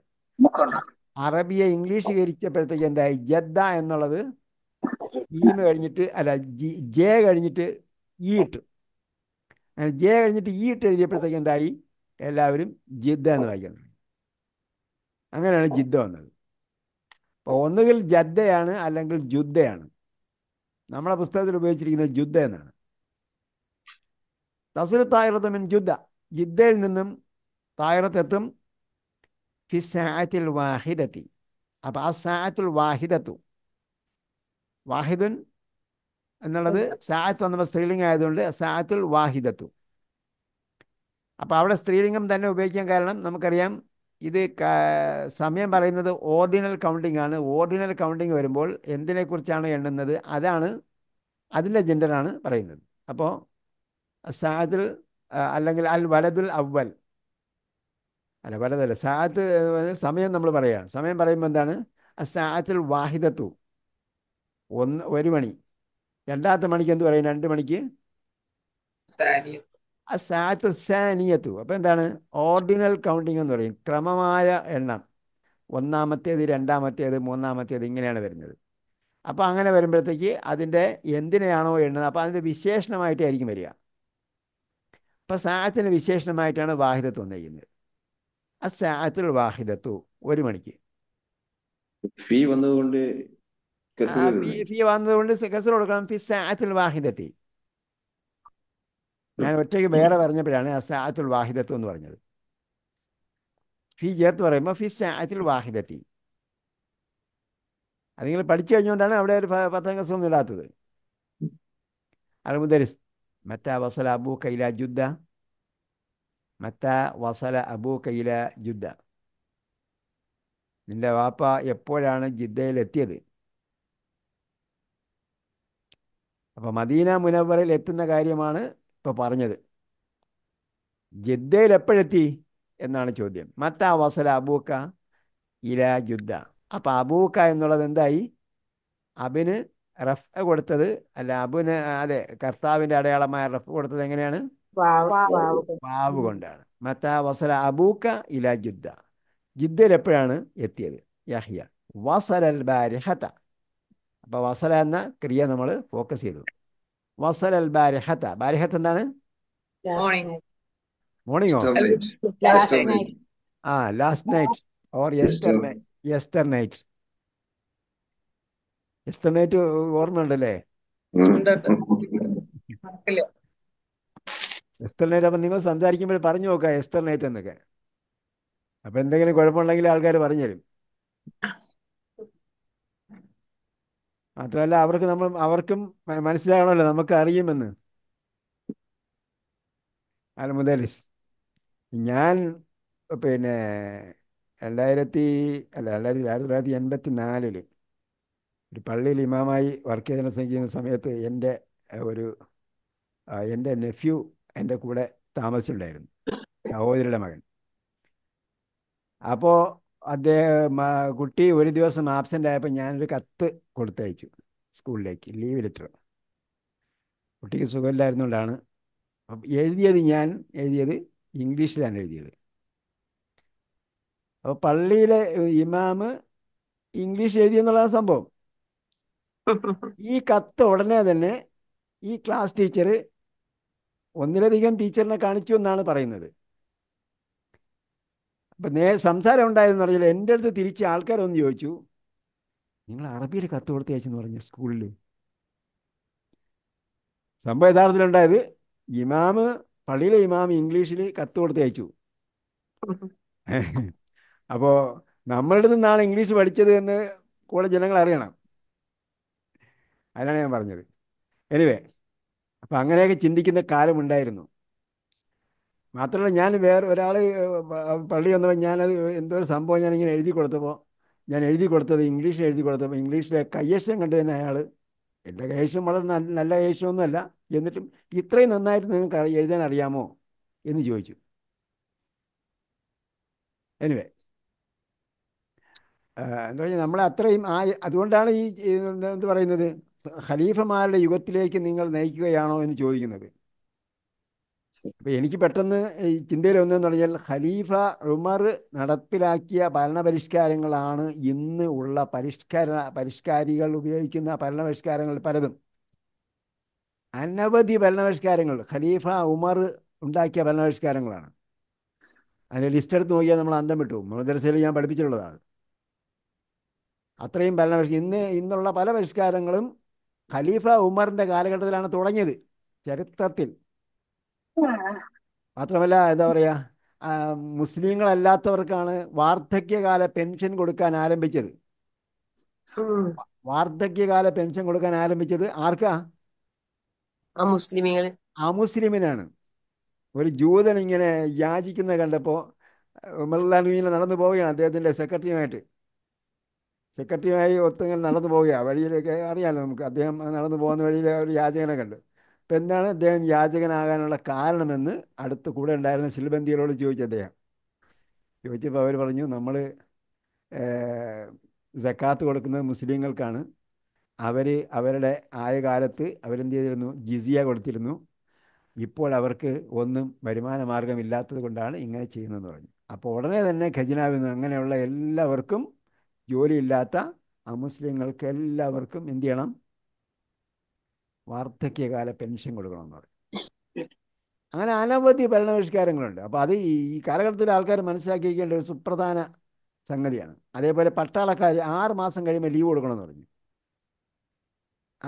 അറബിയെ ഇംഗ്ലീഷീകരിച്ചപ്പോഴത്തേക്ക് എന്തായി ജദ്ദ എന്നുള്ളത് ഈമ കഴിഞ്ഞിട്ട് അല്ല ജെ കഴിഞ്ഞിട്ട് ഈ ഇട്ട് ജെ കഴിഞ്ഞിട്ട് ഈ ഇട്ട് എഴുതിയപ്പോഴത്തേക്ക് എന്തായി എല്ലാവരും ജിദ്ദ എന്ന് വായിക്കുന്നത് അങ്ങനെയാണ് ജിദ്ദ വന്നത് അപ്പോൾ ഒന്നുകിൽ ജദ്ദയാണ് അല്ലെങ്കിൽ ജുദ്ദയാണ് നമ്മളെ പുസ്തകത്തിൽ ഉപയോഗിച്ചിരിക്കുന്നത് ജുദ്ദ എന്നാണ് തസുൽ തായിറത്ത് മിൻ ജുദ്ദ ജിദ്ദയിൽ നിന്നും തായിറത്തെത്തും ഫി സാഅത്തിൽ വാഹിദത്തി അപ്പൊ ആ സാഅത്തുൽ വാഹിദത്തു വാഹിദുൻ എന്നുള്ളത് സാഅത്ത് വന്നപ്പോൾ സ്ത്രീലിംഗം ആയതുകൊണ്ട് സാഅത്തുൽ വാഹിദത്തു അപ്പോൾ അവിടെ സ്ത്രീലിംഗം തന്നെ ഉപയോഗിക്കാൻ കാരണം നമുക്കറിയാം ഇത് സമയം പറയുന്നത് ഓർഡിനൽ കൗണ്ടിങ് ആണ് ഓർഡിനൽ കൗണ്ടിങ് വരുമ്പോൾ എന്തിനെക്കുറിച്ചാണ് എണ്ണുന്നത് അതാണ് അതിൻ്റെ ജെൻഡറാണ് പറയുന്നത് അപ്പോൾ സാദുൽ അല്ലെങ്കിൽ അൽ വലതുൽ അവൽ അല്ല വലതല്ല സാത്ത് സമയം നമ്മൾ പറയാം സമയം പറയുമ്പോൾ എന്താണ് സാത്തിൽ വാഹിദത്തു ഒന്ന് ഒരു മണി രണ്ടാമത്തെ മണിക്ക് എന്ത് പറയും രണ്ട് മണിക്ക് സാത്തു സാനിയത്തു അപ്പം എന്താണ് ഓർഡിനൽ കൗണ്ടിങ് എന്ന് പറയും ക്രമമായ എണ്ണം ഒന്നാമത്തേത് രണ്ടാമത്തേത് മൂന്നാമത്തേത് ഇങ്ങനെയാണ് വരുന്നത് അപ്പോൾ അങ്ങനെ വരുമ്പോഴത്തേക്ക് അതിൻ്റെ എന്തിനെയാണോ എണ്ണുന്നത് അപ്പോൾ അതിൻ്റെ വിശേഷണമായിട്ടായിരിക്കും വരിക അപ്പോൾ സാഹത്തിന് വിശേഷണമായിട്ടാണ് വാഹിദത്ത് വന്നിരിക്കുന്നത് ആ സാഹത്തിൽ വാഹിദത്തു ഒരു മണിക്ക് ഫീ വന്നതുകൊണ്ട് ഫീ വന്നതുകൊണ്ട് കസർ കൊടുക്കണം ഫീ സാഹത്തിൽ വാഹിദത്തി ഞാൻ ഒറ്റയ്ക്ക് വേറെ പറഞ്ഞപ്പോഴാണ് ആ സാഹത്തിൽ വാഹിദത്തു എന്ന് പറഞ്ഞത് ഫി ചേർത്ത് പറയുമ്പോൾ ഫി സാഹത്തിൽ വാഹിദത്തി അതിങ്ങനെ പഠിച്ചു കഴിഞ്ഞുകൊണ്ടാണ് അവിടെ ഒരു പത്താം ക്ലാസ് ഒന്നും ഇല്ലാത്തത് അൽമുദരിസ് متى وصل أبوك إلى جدة متى وصل أبوك إلى جدة നിന്റെ വാപ്പ എപ്പോഴാണ് ജിദ്ദയിലെത്തിയത് അപ്പോൾ മദീന മുനവറിൽ എത്തുന്ന കാര്യമാണ് ഇപ്പൊ പറഞ്ഞത് ജിദ്ദയിൽ എപ്പോഴെത്തി എന്നാണ് ചോദ്യം മത്ത വസല അബൂക്ക ഇല ജുദ്ദ അപ്പോൾ അബൂക്ക എന്നുള്ളത് എന്തായി അബിന് റഫ് കൊടുത്തത് അല്ല അബുന് അതെ കർത്താവിന്റെ അടയാളമായ റഫ് കൊടുത്തത് എങ്ങനെയാണ് വാവ് കൊണ്ടാണ് മത്ത വസല അബൂക്ക ഇല ജുദ്ദ ജിദ്ദയിൽ എപ്പോഴാണ് എത്തിയത് യഹിയ വസല ബാരിഹത ബാരിഹത്ത വസല എന്ന ക്രിയ നമ്മൾ ഫോക്കസ് ചെയ്തു വസല ബാരിഹത ബാരിഹത്ത ബാരിഹത്ത് എന്താണ് മോർണിംഗ് ആ last night or yester night yester night estimate ഉണ്ടല്ലേ എസ്റ്റർനേറ്റ് അപ്പൊ നിങ്ങൾ സംസാരിക്കുമ്പോൾ പറഞ്ഞു നോക്കാം എസ്റ്റർനേറ്റ് എന്നൊക്കെ അപ്പൊ എന്തെങ്കിലും കുഴപ്പമുണ്ടെങ്കിൽ ആൾക്കാർ പറഞ്ഞു തരും മാത്രമല്ല അവർക്ക് നമ്മൾ അവർക്കും മനസ്സിലാകണമല്ലോ നമുക്ക് അറിയുമെന്ന് അൽമുദലിസ് ഞാൻ പിന്നെ രണ്ടായിരത്തി അല്ല രണ്ടായിരത്തി ആയിരത്തി തൊള്ളായിരത്തി എൺപത്തി നാലില് ഒരു പള്ളിയിൽ ഇമാമായി വർക്ക് ചെയ്തതിനെ സ്നേഹിക്കുന്ന സമയത്ത് എൻ്റെ ഒരു എൻ്റെ നെഫ്യൂ എൻ്റെ കൂടെ താമസിച്ചിട്ടുണ്ടായിരുന്നു സഹോദരിയുടെ മകൻ അപ്പോൾ അദ്ദേഹം കുട്ടി ഒരു ദിവസം ആബ്സെൻ്റ് ആയപ്പോൾ ഞാനൊരു കത്ത് കൊടുത്തയച്ചു സ്കൂളിലേക്ക് ലീവ് ലെറ്റർ കുട്ടിക്ക് സുഖമില്ലായിരുന്നുകൊണ്ടാണ് എഴുതിയത് ഞാൻ എഴുതിയത് ഇംഗ്ലീഷിലാണ് എഴുതിയത് അപ്പോൾ പള്ളിയിലെ ഇമാമ് ഇംഗ്ലീഷ് എഴുതിയെന്നുള്ളതാണ് സംഭവം ഈ കത്ത് ഉടനെ തന്നെ ഈ ക്ലാസ് ടീച്ചർ ഒന്നിലധികം ടീച്ചറിനെ കാണിച്ചു എന്നാണ് പറയുന്നത് അപ്പം നേ സംസാരം ഉണ്ടായതെന്ന് പറഞ്ഞാൽ എൻ്റെ അടുത്ത് തിരിച്ച് ആൾക്കാരൊന്ന് ചോദിച്ചു നിങ്ങൾ അറബിയിൽ കത്ത് കൊടുത്ത് അയച്ചെന്ന് പറഞ്ഞു സ്കൂളിൽ സംഭവം യഥാർത്ഥത്തിലുണ്ടായത് ഇമാമ് പള്ളിയിലെ ഇമാമ് ഇംഗ്ലീഷിൽ കത്ത് കൊടുത്ത് അയച്ചു അപ്പോൾ നമ്മളുടെ നിന്നാണ് ഇംഗ്ലീഷ് പഠിച്ചത് എന്ന് കൂടെ ജനങ്ങൾ അറിയണം അതിനാണ് ഞാൻ പറഞ്ഞത് എനിവേ അപ്പം അങ്ങനെയൊക്കെ ചിന്തിക്കുന്ന കാലമുണ്ടായിരുന്നു മാത്രമല്ല ഞാൻ വേറെ ഒരാൾ പള്ളി വന്നപ്പോൾ ഞാനത് എന്തോ ഒരു സംഭവം ഞാനിങ്ങനെ എഴുതി കൊടുത്തപ്പോൾ ഞാൻ എഴുതി കൊടുത്തത് ഇംഗ്ലീഷിൽ എഴുതി കൊടുത്തപ്പോൾ ഇംഗ്ലീഷിലെ കയ്യക്ഷം കണ്ടു തന്നെ അയാൾ എൻ്റെ കയ്യക്ഷം വളരെ നല്ല നല്ല കയ്യക്ഷമൊന്നുമല്ല എന്നിട്ടും ഇത്രയും നന്നായിട്ട് നിങ്ങൾക്ക് എഴുതാൻ അറിയാമോ എന്ന് ചോദിച്ചു എനിവേ എന്താ പറഞ്ഞാൽ അത്രയും ആ അതുകൊണ്ടാണ് ഈ എന്ത് പറയുന്നത് ഖലീഫമാരുടെ യുഗത്തിലേക്ക് നിങ്ങൾ നയിക്കുകയാണോ എന്ന് ചോദിക്കുന്നത് അപ്പൊ എനിക്ക് പെട്ടെന്ന് ചിന്തയിൽ ഒന്നെന്ന് പറഞ്ഞാൽ ഖലീഫ ഉമർ നടപ്പിലാക്കിയ ഭരണപരിഷ്കാരങ്ങളാണ് ഇന്ന് ഉള്ള പരിഷ്കര പരിഷ്കാരികൾ ഉപയോഗിക്കുന്ന ഭരണപരിഷ്കാരങ്ങൾ പലതും അനവധി ഭരണപരിഷ്കാരങ്ങൾ ഖലീഫ ഉമർ ഉണ്ടാക്കിയ ഭരണപരിഷ്കാരങ്ങളാണ് അതിൻ്റെ ലിസ്റ്റ് എടുത്ത് നോക്കിയാൽ നമ്മൾ അന്തം വിട്ടു മദ്രസയിൽ ഞാൻ പഠിപ്പിച്ചിട്ടുള്ളതാണ് അത്രയും ഭരണപരിഷ് ഇന്ന് ഇന്നുള്ള പല പരിഷ്കാരങ്ങളും ഖലീഫ ഉമറിന്റെ കാലഘട്ടത്തിലാണ് തുടങ്ങിയത് ചരിത്രത്തിൽ മാത്രമല്ല എന്താ പറയാ മുസ്ലിങ്ങളല്ലാത്തവർക്കാണ് വാർദ്ധക്യകാല പെൻഷൻ കൊടുക്കാൻ ആരംഭിച്ചത് വാർദ്ധക്യകാല പെൻഷൻ കൊടുക്കാൻ ആരംഭിച്ചത് ആർക്കാ അമുസ്ലിമിനാണ് ഒരു ജൂതൻ ഇങ്ങനെ യാചിക്കുന്ന കണ്ടപ്പോൾ ഉമർ നടന്നു പോവുകയാണ് അദ്ദേഹത്തിന്റെ സെക്രട്ടറിയുമായിട്ട് സെക്രട്ടറിയുമായി ഒത്തുങ്ങൾ നടന്നു പോവുക വഴിയിലേക്ക് അറിയാമല്ലോ നമുക്ക് അദ്ദേഹം നടന്നു പോകുന്ന വഴിയിൽ ഒരു യാചകനെ കണ്ടു അപ്പം എന്താണ് അദ്ദേഹം യാചകനാകാനുള്ള കാരണമെന്ന് അടുത്ത് കൂടെ ഉണ്ടായിരുന്ന ശിൽബന്തികളോട് ചോദിച്ചു അദ്ദേഹം ചോദിച്ചപ്പോൾ അവർ പറഞ്ഞു നമ്മൾ ജക്കാത്ത് കൊടുക്കുന്നത് മുസ്ലിങ്ങൾക്കാണ് അവർ അവരുടെ ആയ കാലത്ത് അവരെന്ത് ചെയ്തിരുന്നു ജിസിയ കൊടുത്തിരുന്നു ഇപ്പോൾ അവർക്ക് ഒന്നും വരുമാന മാർഗമില്ലാത്തത് കൊണ്ടാണ് ഇങ്ങനെ ചെയ്യുന്നതെന്ന് പറഞ്ഞു അപ്പോൾ ഉടനെ തന്നെ ഖജനാവിന്ന് അങ്ങനെയുള്ള എല്ലാവർക്കും ജോലിയില്ലാത്ത അമുസ്ലിങ്ങൾക്ക് എല്ലാവർക്കും എന്ത് ചെയ്യണം വാർദ്ധക്യകാല പെൻഷൻ കൊടുക്കണം എന്ന് പറയും അങ്ങനെ അനവധി ഭരണപരിഷ്കാരങ്ങളുണ്ട് അപ്പോൾ അത് ഈ കാലഘട്ടത്തിൽ ആൾക്കാർ മനസ്സിലാക്കിയിരിക്കേണ്ട ഒരു സുപ്രധാന സംഗതിയാണ് അതേപോലെ പട്ടാളക്കാർ ആറ് മാസം കഴിയുമ്പോൾ ലീവ് കൊടുക്കണം എന്ന് പറഞ്ഞു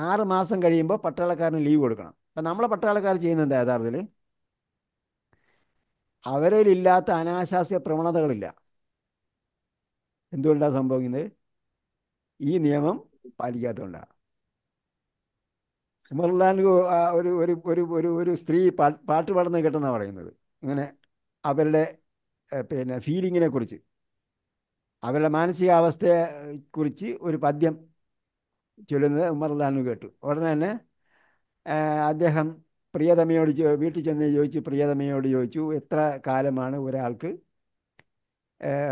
ആറ് മാസം കഴിയുമ്പോൾ പട്ടാളക്കാരന് ലീവ് കൊടുക്കണം അപ്പം നമ്മളെ പട്ടാളക്കാർ ചെയ്യുന്നുണ്ട് യഥാർത്ഥത്തിൽ അവരിലില്ലാത്ത അനാശാസ്യ പ്രവണതകളില്ല എന്തുകൊണ്ടാണ് സംഭവിക്കുന്നത് ഈ നിയമം പാലിക്കാത്തതുകൊണ്ടാണ് ഉമർലാൻ ഒരു ഒരു ഒരു ഒരു ഒരു സ്ത്രീ പാട്ട് പാടുന്നത് കേട്ടെന്നാണ് പറയുന്നത് ഇങ്ങനെ അവരുടെ പിന്നെ ഫീലിങ്ങിനെ കുറിച്ച് അവരുടെ മാനസികാവസ്ഥയെ കുറിച്ച് ഒരു പദ്യം ചൊല്ലുന്നത് ഉമർലാൻ കേട്ടു ഉടനെ തന്നെ അദ്ദേഹം പ്രിയതമയോട് വീട്ടിൽ ചെന്ന് ചോദിച്ചു പ്രിയതമയോട് ചോദിച്ചു എത്ര കാലമാണ് ഒരാൾക്ക്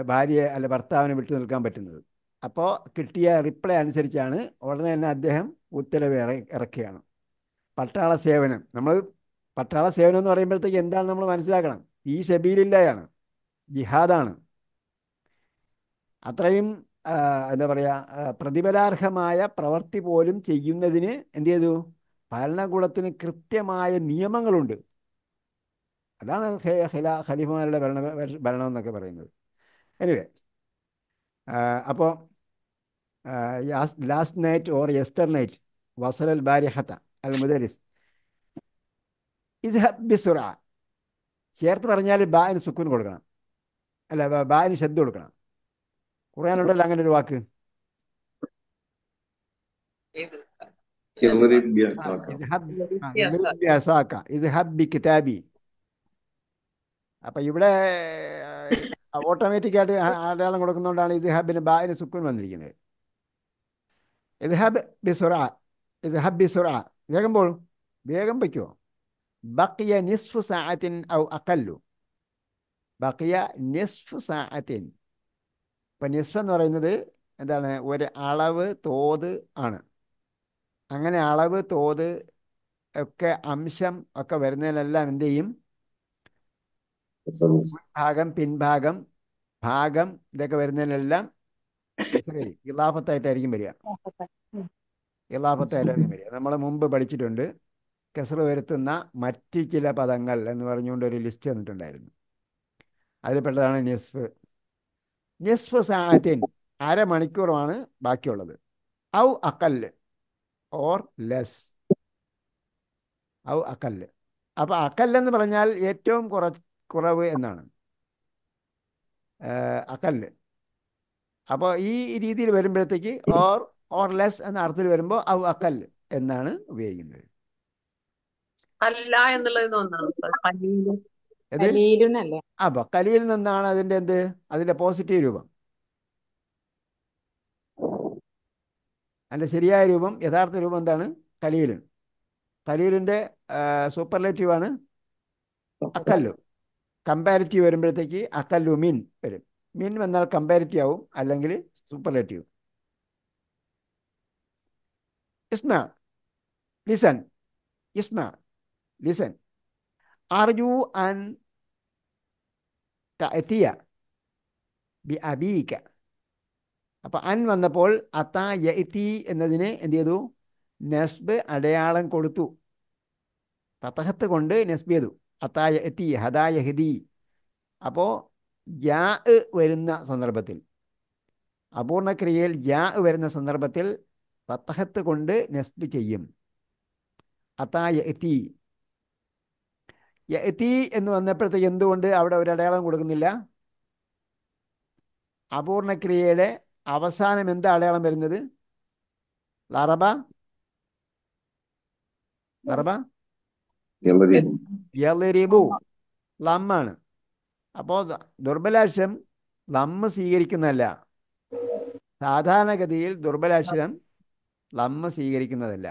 ഭാര്യയെ അല്ല ഭർത്താവിനെ വിട്ടു നിൽക്കാൻ പറ്റുന്നത് അപ്പോൾ കിട്ടിയ റിപ്ലൈ അനുസരിച്ചാണ് ഉടനെ തന്നെ അദ്ദേഹം ഉത്തരവ് ഇറ ഇറക്കുകയാണ് പട്ടാള സേവനം നമ്മൾ പട്ടാള സേവനം എന്ന് പറയുമ്പോഴത്തേക്ക് എന്താണ് നമ്മൾ മനസ്സിലാക്കണം ഈ ഷബീലില്ലയാണ് ജിഹാദാണ് അത്രയും എന്താ പറയുക പ്രതിഫലാർഹമായ പ്രവൃത്തി പോലും ചെയ്യുന്നതിന് എന്ത് ചെയ്തു ഭരണകൂടത്തിന് കൃത്യമായ നിയമങ്ങളുണ്ട് അതാണ് ഖലീഫമാരുടെ ഭരണ ഭരണം എന്നൊക്കെ പറയുന്നത് എനിവേ അപ്പോൾ last night or yester night വസലൽ ഹത്ത അൽ മുദരിസ് ഇത് ബിസുറ ചേർത്ത് പറഞ്ഞാൽ ബാന് സുക്കൂൻ കൊടുക്കണം അല്ല ബാന് ശബ്ദം കൊടുക്കണം കുറയാനുണ്ടല്ലോ അങ്ങനെ ഒരു വാക്ക് അപ്പൊ ഇവിടെ ആയിട്ട് അടയാളം കൊടുക്കുന്നതുകൊണ്ടാണ് ഇസ്ഹാബിന് ബാഹിന് സുക്കൂൻ വന്നിരിക്കുന്നത് ഇസ്ഹാബ് ബി സുറ ഇസ്ഹാബ് ബി സുറ വേഗം പോഴും വേഗം വയ്ക്കുമോ ബക്കിയ നിസ്ഫു സാഹത്തിൻ ഔ അക്കല്ലു ബക്കിയ നിസ്ഫു സാഹത്തിൻ ഇപ്പം നിസ്ഫ എന്ന് പറയുന്നത് എന്താണ് ഒരു അളവ് തോത് ആണ് അങ്ങനെ അളവ് തോത് ഒക്കെ അംശം ഒക്കെ വരുന്നതിനെല്ലാം എന്തു ചെയ്യും ഭാഗം പിൻഭാഗം ഭാഗം ഇതൊക്കെ വരുന്നതിനെല്ലാം ഇലാഫത്തായിട്ടായിരിക്കും വരിക ഇലാഫത്തായിട്ടായിരിക്കും വരിക നമ്മൾ മുമ്പ് പഠിച്ചിട്ടുണ്ട് കെസർ വരുത്തുന്ന മറ്റ് ചില പദങ്ങൾ എന്ന് പറഞ്ഞുകൊണ്ട് ഒരു ലിസ്റ്റ് തന്നിട്ടുണ്ടായിരുന്നു അതിൽപ്പെട്ടതാണ് നെസ്ഫ് നെസ്ഫ് സാഹത്തിൻ അരമണിക്കൂറുമാണ് ബാക്കിയുള്ളത് ഔ അക്കല് ഓർ ലെസ് ഔ അക്കല് അപ്പോൾ അക്കല്ലെന്ന് പറഞ്ഞാൽ ഏറ്റവും കുറച്ച് കുറവ് എന്നാണ് അക്കല്ല് അപ്പോൾ ഈ രീതിയിൽ വരുമ്പോഴത്തേക്ക് ഓർ ഓർ ലെസ് എന്ന അർത്ഥത്തിൽ വരുമ്പോൾ അവ അക്കൽ എന്നാണ് ഉപയോഗിക്കുന്നത് അപ്പൊ കലീൽ നിന്നാണ് അതിന്റെ എന്ത് അതിന്റെ പോസിറ്റീവ് രൂപം അതിന്റെ ശരിയായ രൂപം യഥാർത്ഥ രൂപം എന്താണ് കലീലൻ കലീലിന്റെ ആണ് അക്കല്ലു കമ്പാരിറ്റീവ് വരുമ്പോഴത്തേക്ക് അത്തല്ലു മീൻ വരും മീൻ വന്നാൽ കമ്പാരിറ്റീവ് ആവും അല്ലെങ്കിൽ സൂപ്പർലേറ്റീവ് ഇസ്മ ലിസൺ ഇസ്മ ലിസൺ ആർ യു എത്തിയ ബി അബീക്ക അപ്പോൾ അൻ വന്നപ്പോൾ അത്ത യത്തി എന്നതിന് എന്ത് ചെയ്തു നസ്ബ് അടയാളം കൊടുത്തു പത്തഹത്ത് കൊണ്ട് നെസ്ബ് ചെയ്തു അത്തായ എത്തി ഹദായ ഹിദി അപ്പോൾ യാ വരുന്ന സന്ദർഭത്തിൽ അപൂർണക്രിയയിൽ യാ വരുന്ന സന്ദർഭത്തിൽ പത്തഹത്ത് കൊണ്ട് നെസ്റ്റ് ചെയ്യും അത്തായ എത്തി എത്തി എന്ന് വന്നപ്പോഴത്തേക്ക് എന്തുകൊണ്ട് അവിടെ ഒരു അടയാളം കൊടുക്കുന്നില്ല അപൂർണക്രിയയുടെ അവസാനം എന്താ അടയാളം വരുന്നത് ലറബ ലറബ യലരിബു ലമ്മാണ് അപ്പോ ദുർബലാക്ഷരം ലമ്മ് സ്വീകരിക്കുന്നതല്ല സാധാരണഗതിയിൽ ദുർബലാക്ഷരം ലമ്മ് സ്വീകരിക്കുന്നതല്ല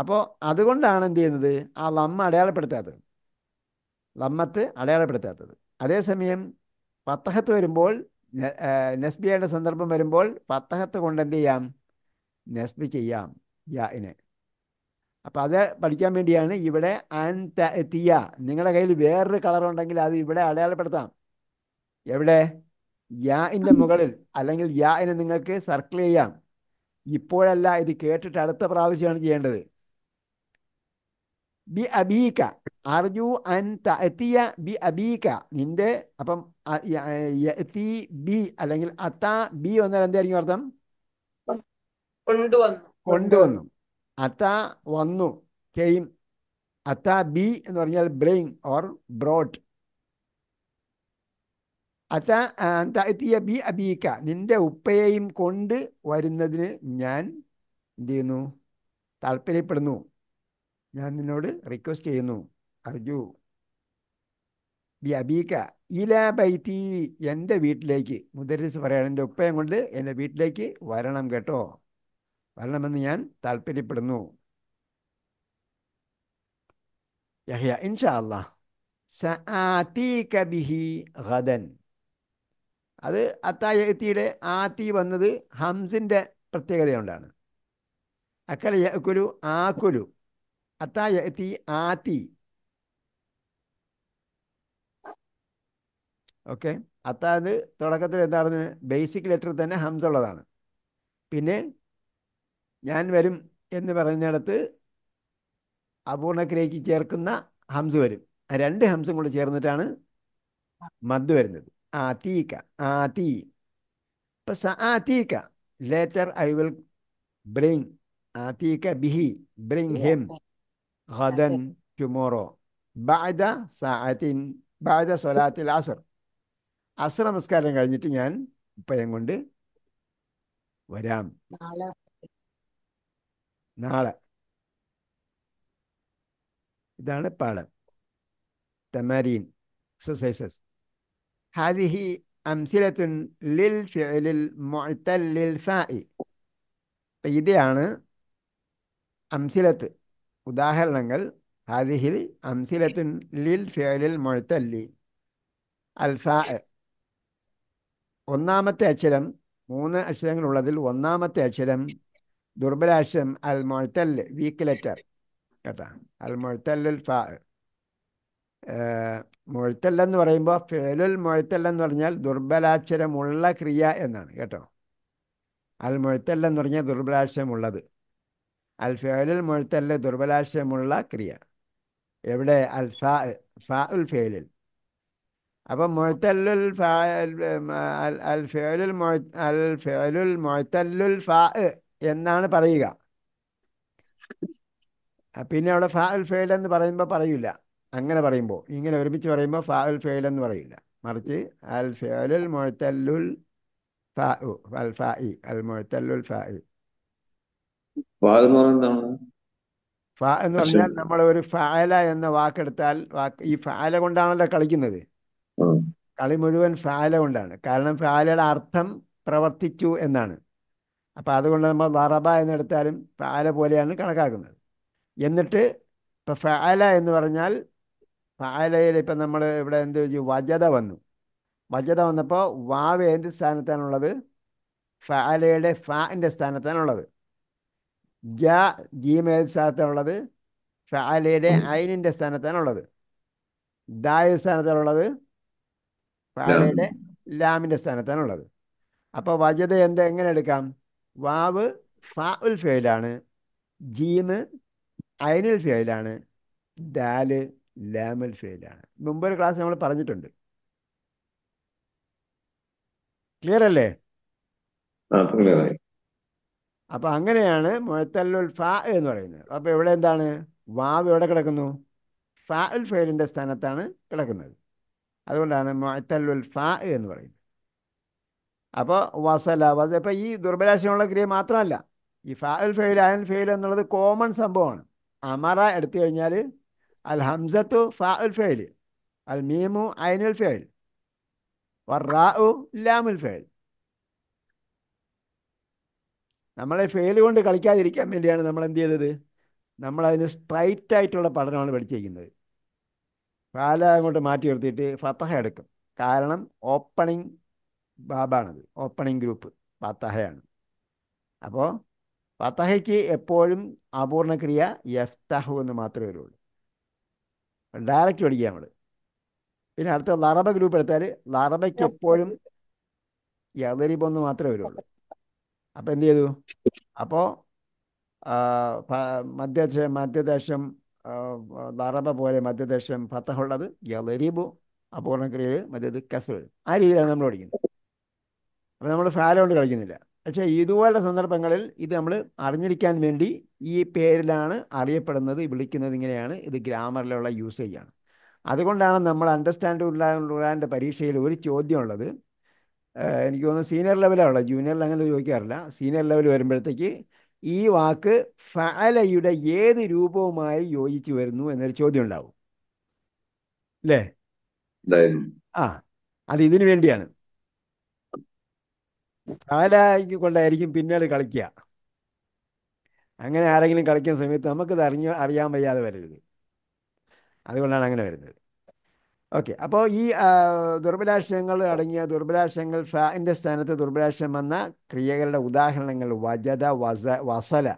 അപ്പോ അതുകൊണ്ടാണ് എന്ത് ചെയ്യുന്നത് ആ ലമ്മ അടയാളപ്പെടുത്താത്തത് ലമ്മത്ത് അടയാളപ്പെടുത്താത്തത് അതേസമയം പത്തഹത്ത് വരുമ്പോൾ നസ്ബിയുടെ സന്ദർഭം വരുമ്പോൾ പത്തഹത്ത് കൊണ്ട് എന്ത് ചെയ്യാം നെസ്ബി ചെയ്യാം യാ ഇനെ അപ്പം അത് പഠിക്കാൻ വേണ്ടിയാണ് ഇവിടെ ആൻ തീയ നിങ്ങളുടെ കയ്യിൽ വേറൊരു കളർ ഉണ്ടെങ്കിൽ അത് ഇവിടെ അടയാളപ്പെടുത്താം എവിടെ ഇൻ്റെ മുകളിൽ അല്ലെങ്കിൽ യാഇനെ നിങ്ങൾക്ക് സർക്കിൾ ചെയ്യാം ഇപ്പോഴല്ല ഇത് കേട്ടിട്ട് അടുത്ത പ്രാവശ്യമാണ് ചെയ്യേണ്ടത് ബി അബീക്ക അർജു അൻ തീയ ബി അബീക്ക നിന്റെ അപ്പം ബി അല്ലെങ്കിൽ അത്ത ബി വന്നാൽ എന്തായിരിക്കും അർത്ഥം കൊണ്ടുവന്നു കൊണ്ടുവന്നു അത്ത വന്നു കെയിം അത്ത ബി എന്ന് പറഞ്ഞാൽ ബ്രെയിൻ ഓർ ബ്രോട്ട് അത്ത അന്ത എത്തിയ ബി അബീക്ക നിന്റെ ഉപ്പയെയും കൊണ്ട് വരുന്നതിന് ഞാൻ എന്ത് ചെയ്യുന്നു താല്പര്യപ്പെടുന്നു ഞാൻ നിന്നോട് റിക്വസ്റ്റ് ചെയ്യുന്നു അർജു ബി അബീക്ക ഇല ബൈത്തി എൻ്റെ വീട്ടിലേക്ക് മുദരിസ് പറയണം എൻ്റെ ഉപ്പയും കൊണ്ട് എൻ്റെ വീട്ടിലേക്ക് വരണം കേട്ടോ വരണമെന്ന് ഞാൻ താല്പര്യപ്പെടുന്നു യഹിയ ഇൻഷാ അല്ലാ അത് അത്തായത്തിയുടെ ആത്തി വന്നത് ഹംസിൻ്റെ പ്രത്യേകത കൊണ്ടാണ് അക്കല യക്കുലു ആക്കുലു അത്തായത്തി ആത്തി ഓക്കെ അത്താത് തുടക്കത്തിൽ എന്താണെന്ന് ബേസിക് ലെറ്റർ തന്നെ ഹംസുള്ളതാണ് പിന്നെ ഞാൻ വരും എന്ന് പറഞ്ഞിടത്ത് അപൂർണക്രിയയ്ക്ക് ചേർക്കുന്ന ഹംസ് വരും രണ്ട് ഹംസും കൂടെ ചേർന്നിട്ടാണ് മദ് വരുന്നത് ആ തീക്ക ആ തീ ഇപ്പൊ ആ തീക്ക ലേറ്റർ ഐ വിൽ ബ്രിങ് ആ തീക്ക ബിഹി ബ്രിങ് ഹിം ഹദൻ ടുമോറോ ബാദ സാഅത്തിൻ ബാദ സൊലാത്തിൽ അസർ അസർ നമസ്കാരം കഴിഞ്ഞിട്ട് ഞാൻ ഉപ്പയം കൊണ്ട് വരാം നാളെ ഇതാണ് പാഠം തമാരീൻ എക്സസൈസസ് ഹാദിഹി അംസിലത്തുൻ ലിൽ ഫിഅലിൽ മുഅ്തല്ലിൽ ഫാഇ അപ്പം ഇതാണ് അംസിലത്ത് ഉദാഹരണങ്ങൾ ഹാദിഹി അംസിലത്തുൻ ലിൽ ഫിഅലിൽ അൽ അൽഫാ ഒന്നാമത്തെ അക്ഷരം മൂന്ന് അക്ഷരങ്ങളുള്ളതിൽ ഒന്നാമത്തെ അക്ഷരം ദുർബലാശം അൽ മൊഴത്തല് വീക്ക് ലെറ്റർ കേട്ടോ അൽ മൊഴത്തല്ലുൽ ഫാ മുഴത്തല്ലെന്ന് പറയുമ്പോൾ ഫിഴലുൽ മൊഴത്തല്ലെന്ന് പറഞ്ഞാൽ ദുർബലാക്ഷരമുള്ള ക്രിയ എന്നാണ് കേട്ടോ അൽ മൊഴത്തല്ലെന്ന് പറഞ്ഞാൽ ദുർബലാക്ഷരമുള്ളത് അൽ ഫേലുൽ മുഴത്തല്ല് ദുർബലാശയമുള്ള ക്രിയ എവിടെ അൽ ഫാ ഫാ ഉൽ ഫേലിൽ അപ്പം മൊഴത്തല്ലുൽ ഫാ അൽ ഫേലുൽ അൽ ഫേലുൽ മൊഴത്തല്ലുൽ ഫാ എന്നാണ് പറയുക പിന്നെ അവിടെ ഫാവൽ ഫെയിൽ എന്ന് പറയുമ്പോൾ പറയില്ല അങ്ങനെ പറയുമ്പോൾ ഇങ്ങനെ ഒരുമിച്ച് പറയുമ്പോൾ ഫാവൽ ഫെയിൽ എന്ന് പറയില്ല മറിച്ച് അൽ ഫേലുൽ മൊഴത്തല്ലുൽ ഫാ അൽ എന്ന് പറഞ്ഞാൽ നമ്മൾ ഒരു ഫാല എന്ന വാക്കെടുത്താൽ വാക്ക് ഈ ഫാല കൊണ്ടാണല്ലോ കളിക്കുന്നത് കളി മുഴുവൻ ഫാല കൊണ്ടാണ് കാരണം ഫാലയുടെ അർത്ഥം പ്രവർത്തിച്ചു എന്നാണ് അപ്പോൾ അതുകൊണ്ട് നമ്മൾ ദറബ എന്നെടുത്താലും ഫാല പോലെയാണ് കണക്കാക്കുന്നത് എന്നിട്ട് ഇപ്പം ഫാല എന്ന് പറഞ്ഞാൽ ഫാലയിൽ ഇപ്പം നമ്മൾ ഇവിടെ എന്ത് ചോദിച്ചു വജത വന്നു വജത വന്നപ്പോൾ വാവ് എന്ത് സ്ഥാനത്താണുള്ളത് ഫാലയുടെ ഫാൻ്റെ സ്ഥാനത്താണുള്ളത് ജ ജീമ ഏത് സ്ഥാനത്താണുള്ളത് ഫാലയുടെ ഐനിൻ്റെ സ്ഥാനത്താണുള്ളത് ദായ സ്ഥാനത്താണുള്ളത് ഫാലയുടെ ലാമിൻ്റെ സ്ഥാനത്താണുള്ളത് അപ്പോൾ വജത എന്ത് എങ്ങനെ എടുക്കാം വാവ് ഫാ ഉൽ ഫെയിലാണ് ജീമ് അയനുൽ ഫെയിലാണ് ദാല് ലാമൽ ഫെയിലാണ് മുമ്പൊരു ക്ലാസ് നമ്മൾ പറഞ്ഞിട്ടുണ്ട് ക്ലിയർ അല്ലേ അപ്പൊ അങ്ങനെയാണ് മുഴത്തല്ലുൽ ഫാ എന്ന് പറയുന്നത് അപ്പൊ ഇവിടെ എന്താണ് വാവ് എവിടെ കിടക്കുന്നു ഫാ ഉൽ ഫെയിലിന്റെ സ്ഥാനത്താണ് കിടക്കുന്നത് അതുകൊണ്ടാണ് മുഴത്തല്ലുൽ ഫാ എന്ന് പറയുന്നത് അപ്പോൾ വസല വസ ഇപ്പം ഈ ദുർബലാക്ഷരമുള്ള ക്രിയ മാത്രമല്ല ഈ ഫാൽ ഫെയിൽ അയൽ ഫെയിൽ എന്നുള്ളത് കോമൺ സംഭവമാണ് അമറ എടുത്തു കഴിഞ്ഞാൽ അൽ ഹംസത്തു ഫാൽ ഫെയിൽ അൽ മീമു അയനുൽ ഫെയിൽ വറാഉ ലാമുൽ ഫെയിൽ നമ്മളെ ഫെയിൽ കൊണ്ട് കളിക്കാതിരിക്കാൻ വേണ്ടിയാണ് നമ്മൾ എന്ത് ചെയ്തത് നമ്മളതിന് സ്ട്രൈറ്റ് ആയിട്ടുള്ള പഠനമാണ് പഠിച്ചിരിക്കുന്നത് പാല അങ്ങോട്ട് മാറ്റി നിർത്തിയിട്ട് ഫത്തഹ എടുക്കും കാരണം ഓപ്പണിങ് ബാബാണത് ഓപ്പണിംഗ് ഗ്രൂപ്പ് ഫാത്താഹയാണ് അപ്പോൾ ഫത്തഹയ്ക്ക് എപ്പോഴും അപൂർണ ക്രിയ എന്ന് മാത്രമേ വരുള്ളൂ ഡയറക്റ്റ് പഠിക്കുക നമ്മൾ പിന്നെ അടുത്ത ലറബ ഗ്രൂപ്പ് എടുത്താൽ ലറബയ്ക്ക് എപ്പോഴും യദരിബൊന്ന് മാത്രമേ വരുള്ളൂ അപ്പോൾ എന്ത് ചെയ്തു അപ്പോൾ മധ്യ മധ്യദേശം ലറബ പോലെ മധ്യദേശം ഫത്തഹുള്ളത് യദരിബു അപൂർണ മറ്റേത് കസ് വരും ആ രീതിയിലാണ് നമ്മൾ പഠിക്കുന്നത് അപ്പോൾ നമ്മൾ ഫാല കൊണ്ട് കളിക്കുന്നില്ല പക്ഷേ ഇതുപോലുള്ള സന്ദർഭങ്ങളിൽ ഇത് നമ്മൾ അറിഞ്ഞിരിക്കാൻ വേണ്ടി ഈ പേരിലാണ് അറിയപ്പെടുന്നത് വിളിക്കുന്നത് ഇങ്ങനെയാണ് ഇത് ഗ്രാമറിലുള്ള യൂസേജ് ആണ് അതുകൊണ്ടാണ് നമ്മൾ അണ്ടർസ്റ്റാൻഡ് ഉള്ളാൻ്റെ പരീക്ഷയിൽ ഒരു ചോദ്യമുള്ളത് എനിക്ക് തോന്നുന്നു സീനിയർ ലെവലാണുള്ളത് ജൂനിയറിൽ അങ്ങനെ ചോദിക്കാറില്ല സീനിയർ ലെവൽ വരുമ്പോഴത്തേക്ക് ഈ വാക്ക് ഫാലയുടെ ഏത് രൂപവുമായി യോജിച്ചു വരുന്നു എന്നൊരു ചോദ്യം ഉണ്ടാവും അല്ലേ ആ അത് ഇതിനു വേണ്ടിയാണ് കാലായിക്ക് കൊണ്ടായിരിക്കും പിന്നീട് കളിക്കുക അങ്ങനെ ആരെങ്കിലും കളിക്കുന്ന സമയത്ത് നമുക്കിത് അറിഞ്ഞ അറിയാൻ വയ്യാതെ വരരുത് അതുകൊണ്ടാണ് അങ്ങനെ വരുന്നത് ഓക്കെ അപ്പോൾ ഈ ദുർബലാശയങ്ങൾ അടങ്ങിയ ദുർബലാശയങ്ങൾ ഫാൻ്റെ സ്ഥാനത്ത് ദുർബലാശയം വന്ന ക്രിയകളുടെ ഉദാഹരണങ്ങൾ വജത വസ വസല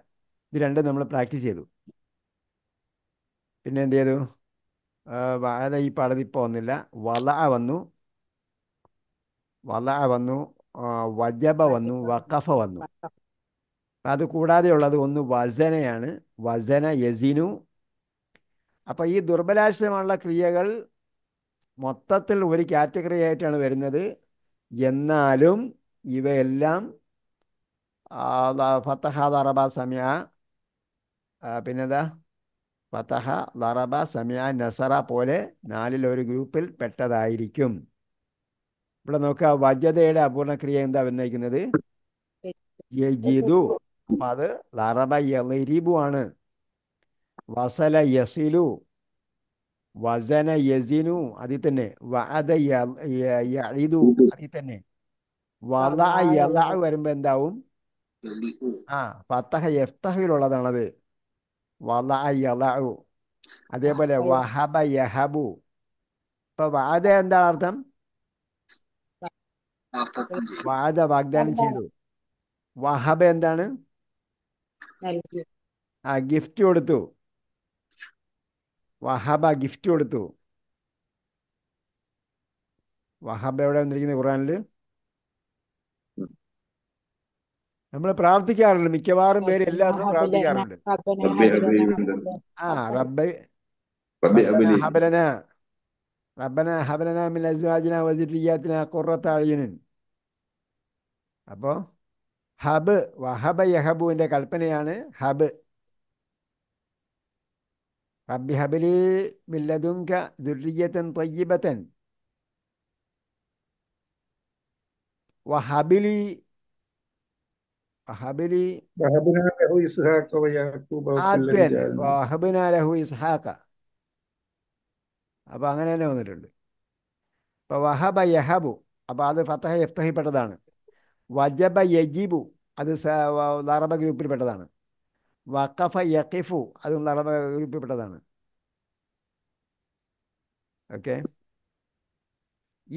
ഇത് രണ്ടും നമ്മൾ പ്രാക്ടീസ് ചെയ്തു പിന്നെ എന്ത് ചെയ്തു വാഴ ഈ പാടത്തിൽ ഇപ്പോൾ വന്നില്ല വള വന്നു വള വന്നു വജബ വന്നു വഖഫ വന്നു അത് ഉള്ളത് ഒന്ന് വസനയാണ് വസന യസിനു അപ്പോൾ ഈ ദുർബലാശ്രമുള്ള ക്രിയകൾ മൊത്തത്തിൽ ഒരു കാറ്റഗറി ആയിട്ടാണ് വരുന്നത് എന്നാലും ഇവയെല്ലാം ഫത്തഹ ദറബ സമയ പിന്നെന്താ ഫത്തഹ ദറബ സമയ നസറ പോലെ നാലിൽ ഒരു ഗ്രൂപ്പിൽ പെട്ടതായിരിക്കും ഇവിടെ നോക്കുക വജ്യതയുടെ അപൂർണ ക്രിയ എന്താ ഉന്നയിക്കുന്നത് യജിതു അപ്പൊ അത് ലറബ എറിബു ആണ് വസല യസിലു വസന യസിനു അതിൽ തന്നെ വഅദ യഇദു അതിൽ തന്നെ വല യല വരുമ്പോ എന്താവും ആ ഫത്തഹ യഫ്തഹയിലുള്ളതാണത് വല അതേപോലെ വഹബ യഹബു ഇപ്പൊ വഅദ എന്താണ് അർത്ഥം വാദ വാഗ്ദാനം ചെയ്തു വഹബ എന്താണ് ആ ഗിഫ്റ്റ് കൊടുത്തു വഹബ ഗിഫ്റ്റ് കൊടുത്തു വഹബ എവിടെ വന്നിരിക്കുന്നത് ഖുറാനിൽ നമ്മൾ പ്രാർത്ഥിക്കാറുണ്ട് മിക്കവാറും പേര് എല്ലാവർക്കും പ്രാർത്ഥിക്കാറുണ്ട് ആ റബ്ബെ ربنا هب لنا من أزواجنا وذرياتنا قرة أعين അപ്പോൾ ഹബ് വഹബ യഹബുവിൻ്റെ കൽപ്പനയാണ് ഹബ് റബ്ബി ഹബലി മില്ലതുങ്ക ദുർലിയത്തൻ തൊയ്യബത്തൻ വഹബിലി വഹബിലി വഹബിനാലഹു ഇസ്ഹാഖ അപ്പോൾ അങ്ങനെ തന്നെ വന്നിട്ടുണ്ട് ഇപ്പോൾ വഹബ യഹബു അപ്പോൾ അത് ഫത്തഹ യഫ്തഹിപ്പെട്ടതാണ് വജബ യജിബു അത് ലറബ ഗ്രൂപ്പിൽപ്പെട്ടതാണ് വഖഫ യഖിഫു അതും ലറബ ഗ്രൂപ്പിൽപ്പെട്ടതാണ് ഓക്കെ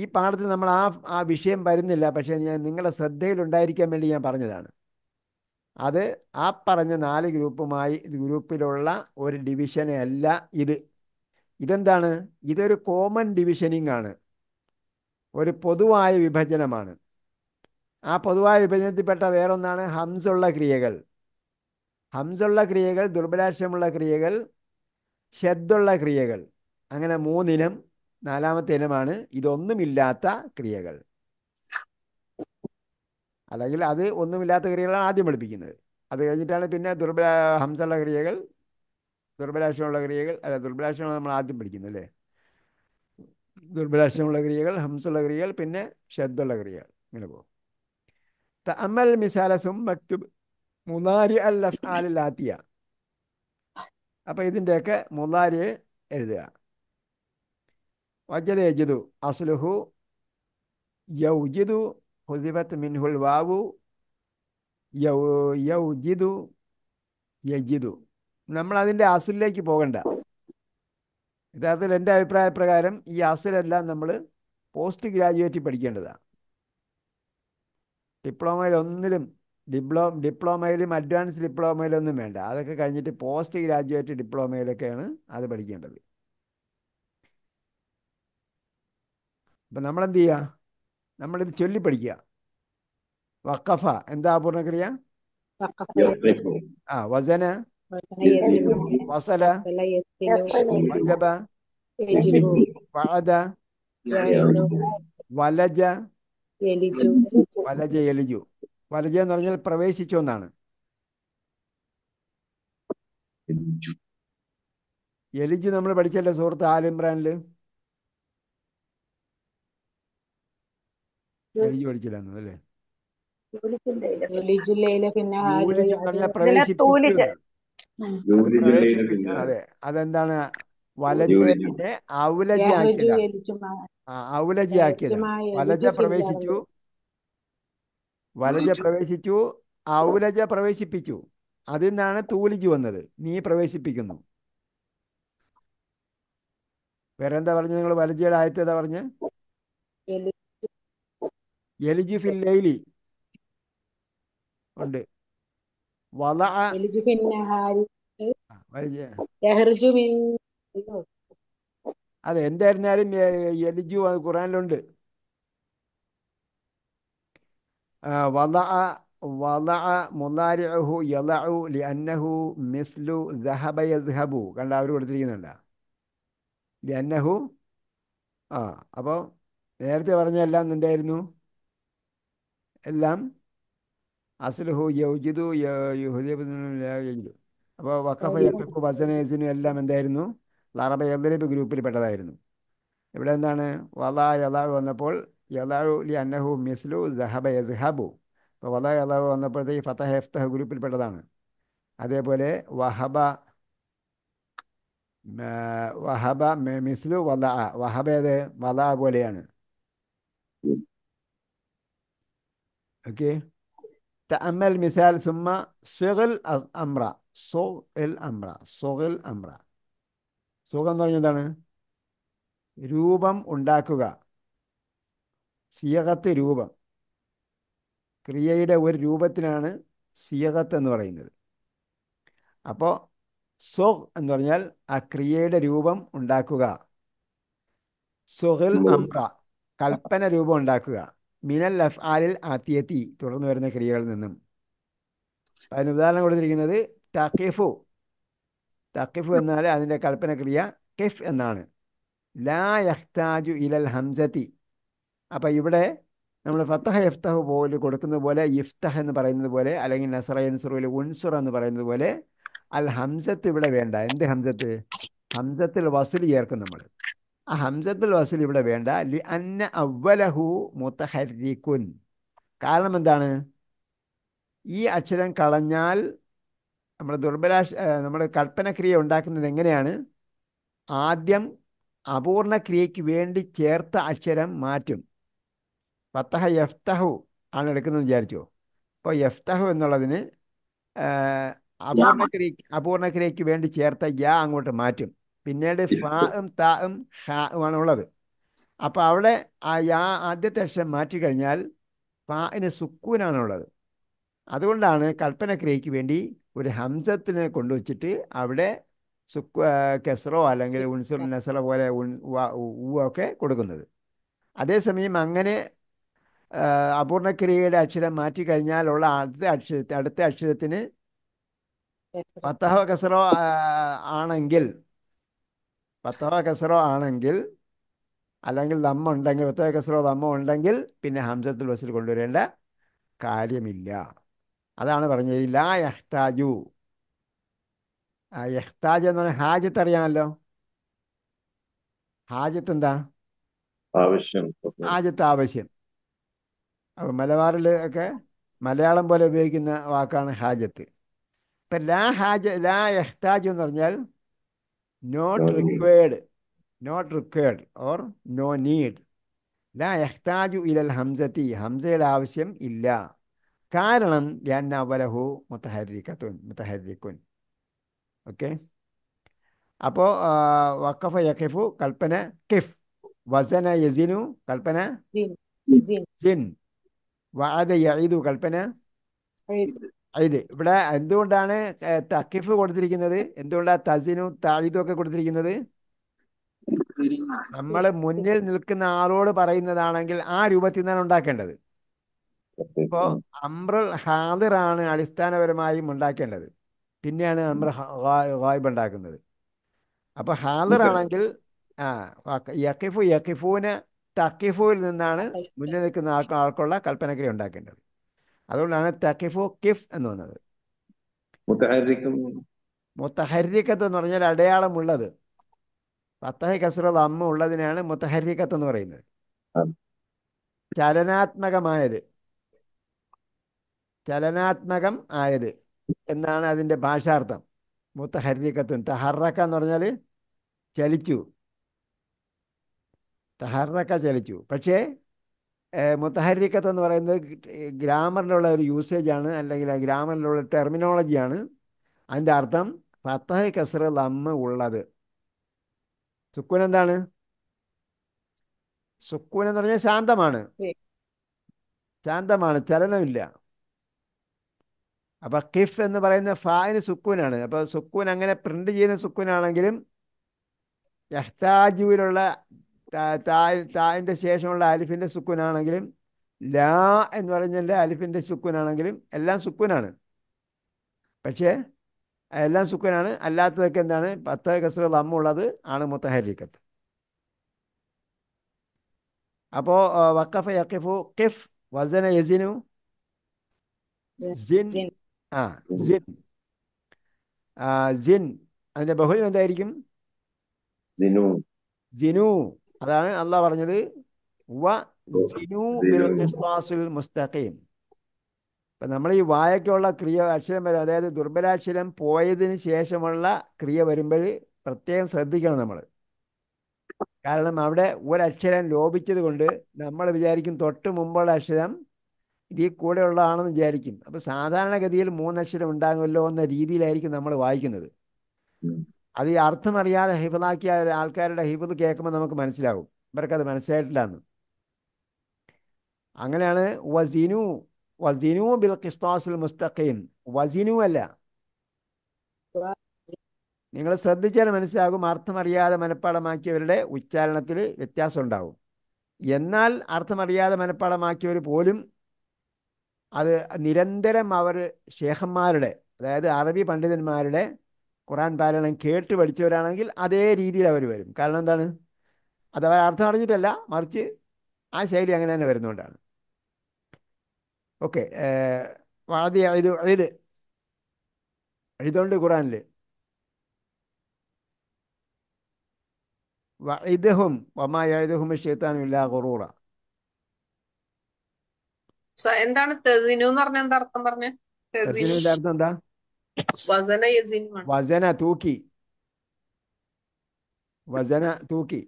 ഈ പാഠത്തിൽ നമ്മൾ ആ ആ വിഷയം വരുന്നില്ല പക്ഷേ ഞാൻ നിങ്ങളുടെ ശ്രദ്ധയിലുണ്ടായിരിക്കാൻ വേണ്ടി ഞാൻ പറഞ്ഞതാണ് അത് ആ പറഞ്ഞ നാല് ഗ്രൂപ്പുമായി ഗ്രൂപ്പിലുള്ള ഒരു ഡിവിഷനെ അല്ല ഇത് ഇതെന്താണ് ഇതൊരു കോമൺ ഡിവിഷനിങ് ആണ് ഒരു പൊതുവായ വിഭജനമാണ് ആ പൊതുവായ വിഭജനത്തിൽപ്പെട്ട വേറൊന്നാണ് ഹംസുള്ള ക്രിയകൾ ഹംസുള്ള ക്രിയകൾ ദുർബലാക്ഷമുള്ള ക്രിയകൾ ഷദ്ദുള്ള ക്രിയകൾ അങ്ങനെ മൂന്നിനം നാലാമത്തെ ഇനമാണ് ഇതൊന്നുമില്ലാത്ത ക്രിയകൾ അല്ലെങ്കിൽ അത് ഒന്നുമില്ലാത്ത ക്രിയകളാണ് ആദ്യം പഠിപ്പിക്കുന്നത് അത് കഴിഞ്ഞിട്ടാണ് പിന്നെ ദുർബല ഹംസുള്ള ക്രിയകൾ ദുർബലാശമുള്ള ക്രിയകൾ അല്ല ദുർബലാശമാണ് നമ്മൾ ആദ്യം പഠിക്കുന്നത് അല്ലേ ദുർബലാശമുള്ള ക്രിയകൾ ഹംസുള്ള ക്രിയകൾ പിന്നെ ഷദ്ദുള്ള ക്രിയകൾ ഇങ്ങനെ പോകും മിസാലസും മക്തുബ് മുലാരി അൽ അഫ്ആലിലാത്തിയ അപ്പോൾ ഇതിൻ്റെയൊക്കെ മുലാരിയെ എഴുതുക വജദ് അസുലുഹു യൗജിതു യൗജിദു ഹുദിബത്ത് മിൻഹുൽ വാവു യൗ യൗജിദു യജിദു നമ്മൾ അതിൻ്റെ അസിലേക്ക് പോകണ്ട യഥാർത്ഥത്തിൽ എൻ്റെ അഭിപ്രായ പ്രകാരം ഈ അസിലെല്ലാം നമ്മൾ പോസ്റ്റ് ഗ്രാജുവേറ്റ് പഠിക്കേണ്ടതാണ് ഡിപ്ലോമയിൽ ഒന്നിലും ഡിപ്ലോ ഡിപ്ലോമയിലും അഡ്വാൻസ് ഡിപ്ലോമയിലൊന്നും വേണ്ട അതൊക്കെ കഴിഞ്ഞിട്ട് പോസ്റ്റ് ഗ്രാജുവേറ്റ് ഡിപ്ലോമയിലൊക്കെയാണ് അത് പഠിക്കേണ്ടത് അപ്പം നമ്മളെന്ത് ചെയ്യുക നമ്മളിത് ചൊല്ലി പഠിക്കുക വക്കഫ എന്താ പൂർണ്ണക്രിയ ആ വസന وصل وجب وعد വലജ വലജ يلج വലജ എന്ന് പറഞ്ഞാൽ പ്രവേശിച്ചു എന്നാണ് എലിജു നമ്മൾ പഠിച്ചല്ലേ സുഹൃത്ത് ആലിംബ്രാനില് എലിജു പഠിച്ചില്ലെന്നു അല്ലേ പ്രവേശിച്ചു അതെ അതെന്താണ് വലജിന്റെ ഔലജി ആക്കിയതാണ് ഔലജി ആക്കിയത് വലജ പ്രവേശിച്ചു വലജ പ്രവേശിച്ചു ഔലജ പ്രവേശിപ്പിച്ചു അതിൽ നിന്നാണ് തൂലിജി വന്നത് നീ പ്രവേശിപ്പിക്കുന്നു വേറെ എന്താ പറഞ്ഞു നിങ്ങൾ വലജയുടെ ആയത്തെ പറഞ്ഞ് എലിജി ഫിൽ ഉണ്ട് وضع അത് എന്തായിരുന്നാലും എലിജു ഖുറാനിലുണ്ട് വല വല മുലാരിഹു മിസ്ലു യസ്ഹബു കണ്ട അവർ കൊടുത്തിരിക്കുന്നുണ്ട ലിഅന്നഹു ആ അപ്പോൾ നേരത്തെ പറഞ്ഞ എല്ലാം എന്തായിരുന്നു എല്ലാം അസ്ലുഹു യൗജിദു യഹുദിയു അപ്പോൾ വക്കഫ യക്കു വസനേസിനും എല്ലാം എന്തായിരുന്നു ലറബ ഗ്രൂപ്പിൽ പെട്ടതായിരുന്നു ഇവിടെ എന്താണ് വലാ യലാ വന്നപ്പോൾ യലാഴു ലി അന്നഹു മിസ്ലു ജഹബ യസ്ഹബു അപ്പോൾ വലാ ഈ വന്നപ്പോഴത്തേക്ക് ഫത്തഹ ഗ്രൂപ്പിൽ പെട്ടതാണ് അതേപോലെ വഹബ വഹബ മിസ്ലു വല വഹബ ഏത് വലാ പോലെയാണ് ഓക്കേ تأمل مثال ثم صغل أمر صغل أمر صغل أمر സുഖം എന്ന് പറഞ്ഞ എന്താണ് രൂപം ഉണ്ടാക്കുക സിയകത്ത് രൂപം ക്രിയയുടെ ഒരു രൂപത്തിനാണ് സിയകത്ത് എന്ന് പറയുന്നത് അപ്പോൾ സൊഹ് എന്ന് പറഞ്ഞാൽ ആ ക്രിയയുടെ രൂപം ഉണ്ടാക്കുക സുഹിൽ അമ്ര കൽപ്പന രൂപം ഉണ്ടാക്കുക മിനൽ അഫ് ആലിൽ ആത്തിയത്തി തുടർന്ന് വരുന്ന ക്രിയകളിൽ നിന്നും അതിന് ഉദാഹരണം കൊടുത്തിരിക്കുന്നത് തക്കിഫു തക്കിഫു എന്നാൽ അതിൻ്റെ ക്രിയ കിഫ് എന്നാണ് ലാ യഹ്താജു ഇലൽ ഹംസത്തി അപ്പം ഇവിടെ നമ്മൾ ഫത്തഹ ഇഫ്തഹ് പോലെ കൊടുക്കുന്നത് പോലെ ഇഫ്തഹ് എന്ന് പറയുന്നത് പോലെ അല്ലെങ്കിൽ നസറ ഇൻസുറിൽ ഉൻസുർ എന്ന് പറയുന്നത് പോലെ അൽ ഹംസത്ത് ഇവിടെ വേണ്ട എന്ത് ഹംസത്ത് ഹംസത്തിൽ വസുൽ ചേർക്കും നമ്മൾ ആ ഹംസത്തുൽ വസൽ ഇവിടെ വേണ്ട ലി അന്ന അവലഹു മുത്തഹരിക്കുൻ കാരണം എന്താണ് ഈ അക്ഷരം കളഞ്ഞാൽ നമ്മുടെ ദുർബലാശ നമ്മുടെ കൽപ്പനക്രിയ ഉണ്ടാക്കുന്നത് എങ്ങനെയാണ് ആദ്യം അപൂർണ ക്രിയയ്ക്ക് വേണ്ടി ചേർത്ത അക്ഷരം മാറ്റും ഫത്തഹ യഫ്തഹു ആണ് എടുക്കുന്നത് വിചാരിച്ചോ അപ്പോൾ യഫ്തഹു എന്നുള്ളതിന് അപൂർണ ക്രിയ അപൂർണ ക്രിയയ്ക്ക് വേണ്ടി ചേർത്ത യാ അങ്ങോട്ട് മാറ്റും പിന്നീട് ഫാഉം താഉം ഷാവുമാണ് ഉള്ളത് അപ്പോൾ അവിടെ ആ യാ ആദ്യത്തെ അക്ഷരം മാറ്റിക്കഴിഞ്ഞാൽ ഫാഇന് സുക്കൂനാണുള്ളത് അതുകൊണ്ടാണ് കൽപ്പനക്രിയയ്ക്ക് വേണ്ടി ഒരു ഹംസത്തിനെ കൊണ്ടുവച്ചിട്ട് അവിടെ സുക്കു കെസറോ അല്ലെങ്കിൽ ഉൻസുൽ നസറ പോലെ ഒക്കെ കൊടുക്കുന്നത് അതേസമയം അങ്ങനെ അപൂർണക്രിയയുടെ അക്ഷരം കഴിഞ്ഞാൽ ഉള്ള അടുത്ത അക്ഷരത്തെ അടുത്ത അക്ഷരത്തിന് പത്തഹ കസറോ ആണെങ്കിൽ പത്തോ കസറോ ആണെങ്കിൽ അല്ലെങ്കിൽ ദമ്മ ഉണ്ടെങ്കിൽ പത്തോ കസറോ ദമ്മ ഉണ്ടെങ്കിൽ പിന്നെ ഹംസത്തുൽ ബസ്സിൽ കൊണ്ടുവരേണ്ട കാര്യമില്ല അതാണ് പറഞ്ഞത് ലാ യഹ്താജു യഹ്താജ് എന്ന് പറഞ്ഞാൽ ഹാജത്ത് അറിയാമല്ലോ ഹാജത്ത് എന്താ ആവശ്യം ഹാജത്ത് ആവശ്യം അപ്പൊ മലബാറിൽ ഒക്കെ മലയാളം പോലെ ഉപയോഗിക്കുന്ന വാക്കാണ് ഹാജത്ത് ഇപ്പം ലാ ഹാജ ലാ യഹ്താജ് എന്ന് പറഞ്ഞാൽ not required not required or no need لا يحتاج إلى الهمزة همزة ആവശ്യം ഇല്ല കാരണം ലന്ന അവലഹു മുത്തഹരിക്കത്തുൻ മുത്തഹരിക്കുൻ ഓക്കെ അപ്പോൾ വക്കഫ യഖിഫു കൽപ്പന കിഫ് വസന യസിനു കൽപ്പന ജിൻ വഅദ യഈദു കൽപ്പന ഇത് ഇവിടെ എന്തുകൊണ്ടാണ് തക്കിഫ് കൊടുത്തിരിക്കുന്നത് എന്തുകൊണ്ടാണ് തസിനും താഴിതും ഒക്കെ കൊടുത്തിരിക്കുന്നത് നമ്മൾ മുന്നിൽ നിൽക്കുന്ന ആളോട് പറയുന്നതാണെങ്കിൽ ആ രൂപത്തിൽ നിന്നാണ് ഉണ്ടാക്കേണ്ടത് ഇപ്പോ അമ്രൽ ഹാദിറാണ് അടിസ്ഥാനപരമായും ഉണ്ടാക്കേണ്ടത് പിന്നെയാണ് അമ്ര ഗായിബ് ഉണ്ടാക്കുന്നത് അപ്പൊ ഹാദിറാണെങ്കിൽ ആ യക്കിഫു യക്കിഫുവിന് തക്കിഫുവിൽ നിന്നാണ് മുന്നിൽ നിൽക്കുന്ന ആൾക്കുള്ള കൽപ്പനക്രിയ ഉണ്ടാക്കേണ്ടത് അതുകൊണ്ടാണ് തക്കിഫു കിഫ് എന്ന് പറഞ്ഞത് മുത്തഹരിക്കത്ത് എന്ന് പറഞ്ഞാൽ അടയാളമുള്ളത് പത്തഹ കസറ അമ്മ ഉള്ളതിനാണ് മുത്തഹരിക്കത്ത് എന്ന് പറയുന്നത് ചലനാത്മകമായത് ചലനാത്മകം ആയത് എന്നാണ് അതിൻ്റെ ഭാഷാർത്ഥം മുത്തഹരിക്കത്തും തഹറക്ക എന്ന് പറഞ്ഞാൽ ചലിച്ചു തഹറക്ക ചലിച്ചു പക്ഷേ മുത്തഹരിക്കത്ത് എന്ന് പറയുന്നത് ഗ്രാമറിലുള്ള ഒരു യൂസേജാണ് അല്ലെങ്കിൽ ഗ്രാമറിലുള്ള ടെർമിനോളജിയാണ് അതിൻ്റെ അർത്ഥം ഫത്തഹ കസ്ര ലമ്മ ഉള്ളത് സുക്കുൻ എന്താണ് സുക്കുൻ എന്ന് പറഞ്ഞാൽ ശാന്തമാണ് ശാന്തമാണ് ചലനമില്ല അപ്പൊ കിഫ് എന്ന് പറയുന്ന ഫായിന് സുക്കുനാണ് അപ്പൊ സുക്കുൻ അങ്ങനെ പ്രിന്റ് ചെയ്യുന്ന സുക്കുനാണെങ്കിലും യഹ്താജുവിലുള്ള തായിൻ്റെ ശേഷമുള്ള അലിഫിൻ്റെ സുക്കുനാണെങ്കിലും ലാ എന്ന് പറഞ്ഞതിൻ്റെ അലിഫിൻ്റെ സുക്കുനാണെങ്കിലും എല്ലാം സുക്കുനാണ് പക്ഷേ എല്ലാം സുക്കുനാണ് അല്ലാത്തതൊക്കെ എന്താണ് പത്ത് കസർ ദമ്മുള്ളത് ആണ് മുത്തഹരിക്കത്ത് അപ്പോൾ വക്കഫ് യക്കിഫു കിഫ് വസന യസിനു ജിൻ ആ ജിൻ ജിൻ അതിൻ്റെ ബഹുജനം എന്തായിരിക്കും ജിനു ജിനു അതാണ് അല്ല പറഞ്ഞത് മുസ്തഖീം ഇപ്പം നമ്മൾ ഈ വായക്കുള്ള ക്രിയ അക്ഷരം വരും അതായത് ദുർബലാക്ഷരം പോയതിന് ശേഷമുള്ള ക്രിയ വരുമ്പോൾ പ്രത്യേകം ശ്രദ്ധിക്കണം നമ്മൾ കാരണം അവിടെ ഒരക്ഷരം ലോപിച്ചത് കൊണ്ട് നമ്മൾ വിചാരിക്കും തൊട്ട് മുമ്പുള്ള അക്ഷരം ഇതിൽ കൂടെയുള്ളതാണെന്ന് വിചാരിക്കും അപ്പോൾ സാധാരണഗതിയിൽ മൂന്നക്ഷരം ഉണ്ടാകുമല്ലോ എന്ന രീതിയിലായിരിക്കും നമ്മൾ വായിക്കുന്നത് അത് ഈ അറിയാതെ ഹിബിളാക്കിയ ആൾക്കാരുടെ ഹിബിൾ കേൾക്കുമ്പോൾ നമുക്ക് മനസ്സിലാകും ഇവർക്കത് മനസ്സിലായിട്ടില്ല എന്ന് അങ്ങനെയാണ് വസീനു വസീനു ബിൽ കിസ്താസുൽ മുസ്തഖീം വസീനു അല്ല നിങ്ങൾ ശ്രദ്ധിച്ചാൽ മനസ്സിലാകും അർത്ഥമറിയാതെ മനഃപ്പാടമാക്കിയവരുടെ ഉച്ചാരണത്തിൽ വ്യത്യാസം ഉണ്ടാകും എന്നാൽ അർത്ഥമറിയാതെ മനഃപ്പാടമാക്കിയവർ പോലും അത് നിരന്തരം അവർ ഷേഖന്മാരുടെ അതായത് അറബി പണ്ഡിതന്മാരുടെ ഖുറാൻ പാരായണം കേട്ട് പഠിച്ചവരാണെങ്കിൽ അതേ രീതിയിൽ അവർ വരും കാരണം എന്താണ് അതവർ അർത്ഥം അറിഞ്ഞിട്ടല്ല മറിച്ച് ആ ശൈലി അങ്ങനെ തന്നെ വരുന്നുകൊണ്ടാണ് ഓക്കെ വാതി ഇത് എഴുത് എഴുതുണ്ട് ഖുറാനിൽ വഴുതുഹും വമാ എഴുതുഹും ഷെയ്ത്താനുമില്ല ഖുറൂറ എന്താണ് തെതിനു എന്ന് പറഞ്ഞ എന്താ അർത്ഥം പറഞ്ഞു തെതിനുവിന്റെ അർത്ഥം എന്താ വസന യസിനുമാണ് വസന തൂക്കി വസന തൂക്കി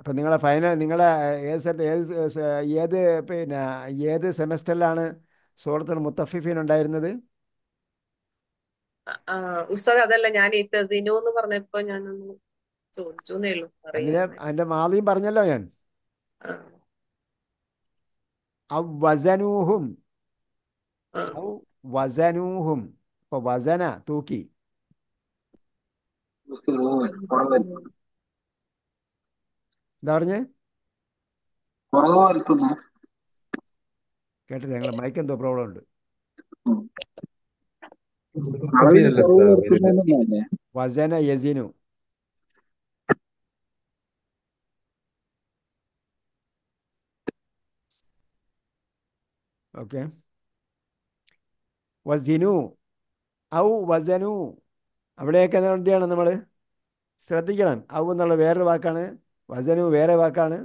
ഇപ്പൊ നിങ്ങളെ ഫൈനൽ നിങ്ങളെ ഏത് ഏത് ഏത് പിന്നെ ഏത് സെമസ്റ്ററിലാണ് സൂറത്തുൽ മുത്തഫിഫീൻ ഉണ്ടായിരുന്നത് ഉസ്താദ് അതല്ല ഞാൻ ഇത്തതിനു എന്ന് പറഞ്ഞപ്പോ പറഞ്ഞല്ലോ ഞാൻ വസനൂഹും ഇപ്പൊ വസന തൂക്കി എന്താ പറഞ്ഞേ കേട്ടില്ല ഞങ്ങളെ മൈക്ക് എന്തോ പ്രോബ്ലം ഉണ്ട് വസന യസിനു ഓക്കെ വസിനു ഔ വസനു അവിടെയൊക്കെ എന്താണ് നമ്മൾ ശ്രദ്ധിക്കണം ഔ എന്നുള്ള വേറൊരു വാക്കാണ് വസനു വേറെ വാക്കാണ്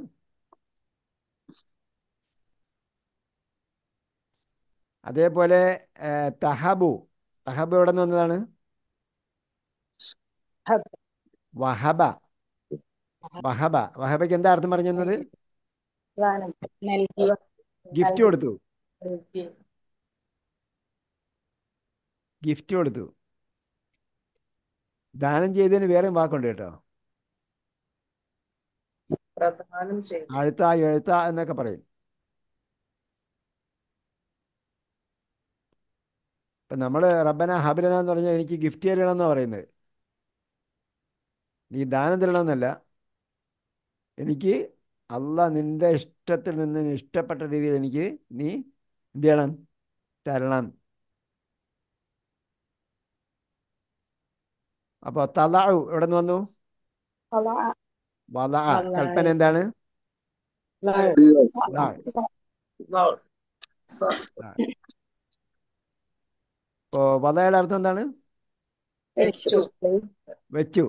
അതേപോലെ തഹബു തഹബു എവിടെ നിന്ന് വന്നതാണ് വഹബ വഹബ വഹബയ്ക്ക് എന്താ അർത്ഥം പറഞ്ഞു ഗിഫ്റ്റ് കൊടുത്തു ഗിഫ്റ്റ് കൊടുത്തു ദാനം ചെയ്തതിന് വേറെ വാക്കുണ്ട് കേട്ടോ അഴുത്ത എഴുത്ത എന്നൊക്കെ പറയും ഇപ്പൊ നമ്മൾ റബ്ബന ഹബിലന എന്ന് പറഞ്ഞാൽ എനിക്ക് ഗിഫ്റ്റ് തരണം പറയുന്നത് നീ ദാനം തരണമെന്നല്ല എനിക്ക് അല്ല നിന്റെ ഇഷ്ടത്തിൽ നിന്ന് ഇഷ്ടപ്പെട്ട രീതിയിൽ എനിക്ക് നീ എന്ത് ചെയ്യണം തരണം അപ്പൊ തലാഴു എവിടെ നിന്ന് വന്നു വല കൽപ്പന എന്താണ് വലയുടെ അർത്ഥം എന്താണ് വെച്ചു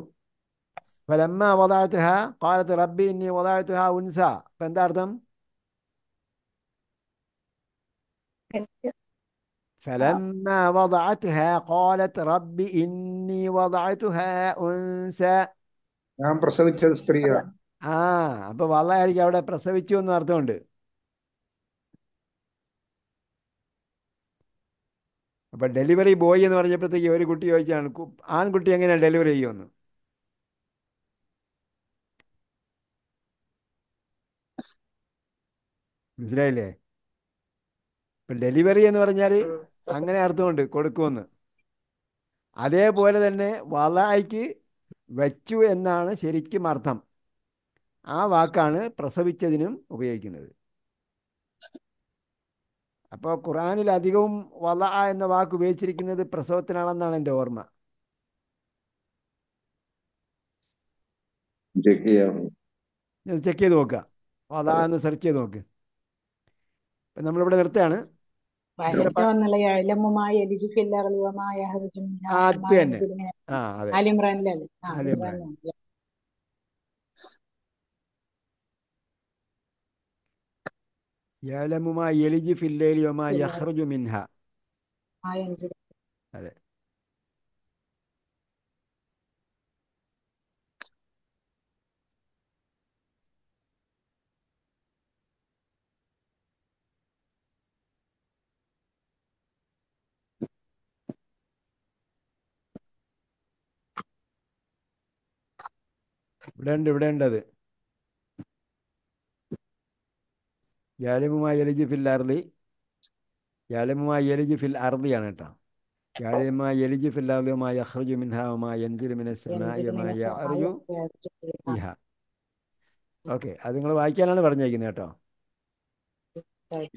ഫലമ്മ വലാഴ്ത്തുഹ കാലത്ത് റബ്ബി ഇന്നി വലാഴ്ത്തുഹ ഉൻസ അപ്പൊ എന്താ അർത്ഥം فلما وضعتها قالت رب إني وضعتها أنثى ഞാൻ പ്രസവിച്ചത് സ്ത്രീയാണ് ആ അപ്പൊ വള്ളയായിരിക്കും അവിടെ പ്രസവിച്ചു എന്ന് അർത്ഥമുണ്ട് അപ്പൊ ഡെലിവറി ബോയ് എന്ന് പറഞ്ഞപ്പോഴത്തേക്ക് ഒരു കുട്ടി ചോദിച്ചാണ് ആൺകുട്ടി എങ്ങനെയാണ് ഡെലിവറി ചെയ്യുമെന്ന് മനസ്സിലായില്ലേ ഇപ്പൊ ഡെലിവറി എന്ന് പറഞ്ഞാൽ അങ്ങനെ അർത്ഥമുണ്ട് കൊടുക്കുമെന്ന് അതേപോലെ തന്നെ വലായിക്ക് വെച്ചു എന്നാണ് ശരിക്കും അർത്ഥം ആ വാക്കാണ് പ്രസവിച്ചതിനും ഉപയോഗിക്കുന്നത് അപ്പോൾ ഖുറാനിൽ അധികവും വല എന്ന വാക്ക് ഉപയോഗിച്ചിരിക്കുന്നത് പ്രസവത്തിനാണെന്നാണ് എൻ്റെ ഓർമ്മ ചെക്ക് ചെയ്ത് നോക്കുക വള എന്ന് സെർച്ച് ചെയ്ത് നോക്ക് നമ്മളിവിടെ നിർത്തുകയാണ് വയലറ്റോന്നല്ല എലമ്മുമായ ലിജുഫില്ലറിയുവമായ അത് തന്നെ അലിമ്രാനിലല്ലേ അലിമ്രാനിലല്ലേ يعلم ما يلج في الليل وما يخرج منها അതെ ഇവിടെ ഉണ്ട് ഇവിടെ ഉണ്ട് അത് യാലിമുമായി എലിജി ഫിൽ അർലി യാലിമുമായി എലിജി ഫിൽ അർലിയാണ് കേട്ടോ യാലിമായി എലിജി ഫിൽ അർലിയുമായി അഹ്റജു മിൻഹാവുമായി എൻജിരു മിനസ്സമായി അർജു ഇഹ ഓക്കെ അത് നിങ്ങൾ വായിക്കാനാണ് പറഞ്ഞേക്കുന്നത് കേട്ടോ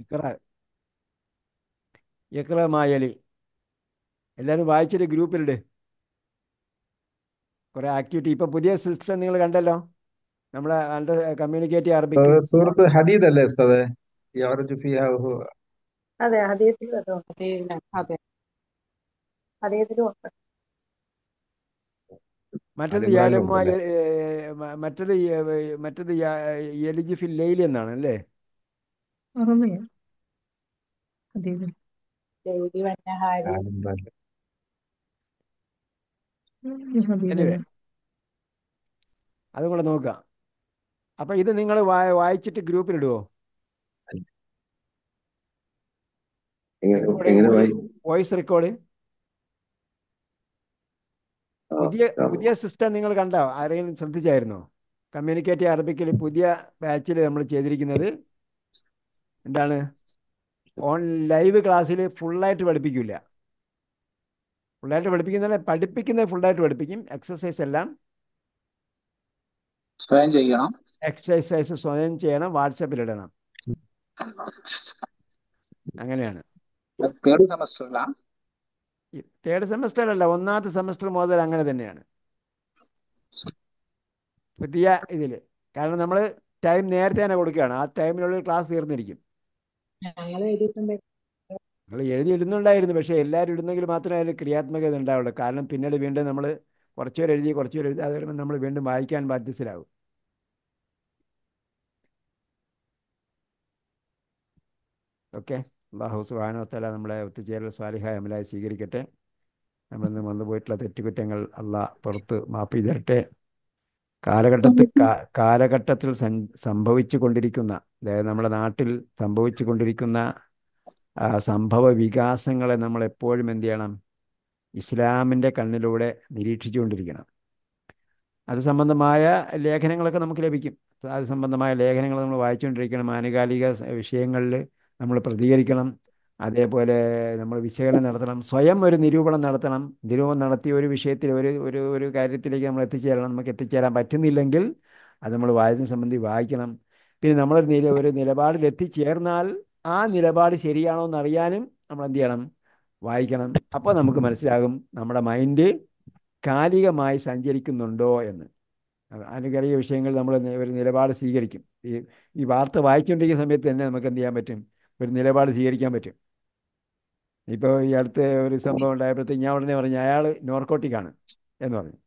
ഇക്ര ഇക്ര മായലി എല്ലാവരും വായിച്ചിട്ട് ഗ്രൂപ്പിലിട് കുറെ ആക്ടിവിറ്റി ഇപ്പൊ പുതിയ സിസ്റ്റം നിങ്ങൾ കണ്ടല്ലോ നമ്മളെ അണ്ടർ കമ്മ്യൂണിക്കേറ്റ് അറബിക്ക് സൂറത്ത് ഹദീദ് അല്ലേ ഉസ്താദേ അതെ മറ്റത് മറ്റത് മറ്റത് എലിജി ഫിൽ ലൈൽ എന്നാണ് അല്ലേ എനിവേ അതും കൂടെ നോക്കുക അപ്പൊ ഇത് നിങ്ങൾ വായിച്ചിട്ട് ഗ്രൂപ്പിലിടുവോ വോയിസ് റെക്കോർഡ് പുതിയ പുതിയ സിസ്റ്റം നിങ്ങൾ കണ്ടോ ആരെങ്കിലും ശ്രദ്ധിച്ചായിരുന്നോ കമ്മ്യൂണിക്കേറ്റ് അറബിക്കിൽ പുതിയ ബാച്ചിൽ നമ്മൾ ചെയ്തിരിക്കുന്നത് എന്താണ് ഓൺ ലൈവ് ക്ലാസ്സിൽ ഫുള്ളായിട്ട് പഠിപ്പിക്കില്ല ഫുള്ളായിട്ട് പഠിപ്പിക്കുന്നില്ല പഠിപ്പിക്കുന്നത് ഫുള്ളായിട്ട് പഠിപ്പിക്കും എക്സസൈസ് എല്ലാം സ്വയം ചെയ്യണം എക്സസൈസ് സ്വയം ചെയ്യണം വാട്സാപ്പിൽ ഇടണം അങ്ങനെയാണ് തേർഡ് സെമസ്റ്ററിലാ തേർഡ് സെമസ്റ്റർ അല്ല ഒന്നാമത്തെ സെമസ്റ്റർ മുതൽ അങ്ങനെ തന്നെയാണ് പുതിയ ഇതില് കാരണം നമ്മൾ ടൈം നേരത്തെ തന്നെ കൊടുക്കുകയാണ് ആ ടൈമിനുള്ളിൽ ക്ലാസ് തീർന്നിരിക്കും നമ്മൾ എഴുതി ഇടുന്നുണ്ടായിരുന്നു പക്ഷെ എല്ലാവരും ഇടുന്നെങ്കിൽ മാത്രമേ അതിൽ ക്രിയാത്മകത ഉണ്ടാവുള്ളൂ കാരണം പിന്നീട് വീണ്ടും നമ്മൾ കുറച്ച് പേർ എഴുതി കുറച്ച് പേര് എഴുതി അത് വരുമ്പോൾ നമ്മൾ വീണ്ടും വായിക്കാൻ ബാധ്യസ്ഥരാകും ഓക്കെ അള്ളാഹു സുബാനോത്തല നമ്മളെ ഒത്തുചേരൽ സ്വാലിഹായ അമലായി സ്വീകരിക്കട്ടെ നമ്മൾ നിന്ന് വന്നുപോയിട്ടുള്ള തെറ്റുകുറ്റങ്ങൾ അള്ളാഹ് പുറത്ത് മാപ്പ് ചെയ്തരട്ടെ കാലഘട്ടത്തിൽ കാലഘട്ടത്തിൽ സംഭവിച്ചു കൊണ്ടിരിക്കുന്ന അതായത് നമ്മുടെ നാട്ടിൽ സംഭവിച്ചു കൊണ്ടിരിക്കുന്ന സംഭവ വികാസങ്ങളെ നമ്മൾ എപ്പോഴും എന്ത് ചെയ്യണം ഇസ്ലാമിൻ്റെ കണ്ണിലൂടെ നിരീക്ഷിച്ചുകൊണ്ടിരിക്കണം അത് സംബന്ധമായ ലേഖനങ്ങളൊക്കെ നമുക്ക് ലഭിക്കും അത് സംബന്ധമായ ലേഖനങ്ങൾ നമ്മൾ വായിച്ചുകൊണ്ടിരിക്കണം ആനുകാലിക വിഷയങ്ങളിൽ നമ്മൾ പ്രതികരിക്കണം അതേപോലെ നമ്മൾ വിശകലനം നടത്തണം സ്വയം ഒരു നിരൂപണം നടത്തണം നിരൂപണം നടത്തി ഒരു വിഷയത്തിൽ ഒരു ഒരു ഒരു കാര്യത്തിലേക്ക് നമ്മൾ എത്തിച്ചേരണം നമുക്ക് എത്തിച്ചേരാൻ പറ്റുന്നില്ലെങ്കിൽ അത് നമ്മൾ വായന സംബന്ധി വായിക്കണം പിന്നെ നമ്മളൊരു നില ഒരു നിലപാടിൽ എത്തിച്ചേർന്നാൽ ആ നിലപാട് ശരിയാണോ എന്നറിയാനും നമ്മൾ എന്ത് ചെയ്യണം വായിക്കണം അപ്പോൾ നമുക്ക് മനസ്സിലാകും നമ്മുടെ മൈൻഡ് കാലികമായി സഞ്ചരിക്കുന്നുണ്ടോ എന്ന് ആനുകാലിക വിഷയങ്ങൾ നമ്മൾ ഒരു നിലപാട് സ്വീകരിക്കും ഈ ഈ വാർത്ത വായിച്ചുകൊണ്ടിരിക്കുന്ന സമയത്ത് തന്നെ നമുക്ക് എന്ത് ചെയ്യാൻ പറ്റും ഒരു നിലപാട് സ്വീകരിക്കാൻ പറ്റും ഇപ്പോൾ ഈ അടുത്ത ഒരു സംഭവം ഉണ്ടായപ്പോഴത്തേക്ക് ഞാൻ ഉടനെ പറഞ്ഞു അയാൾ നോർക്കോട്ടിക്കാണ് എന്ന് പറഞ്ഞു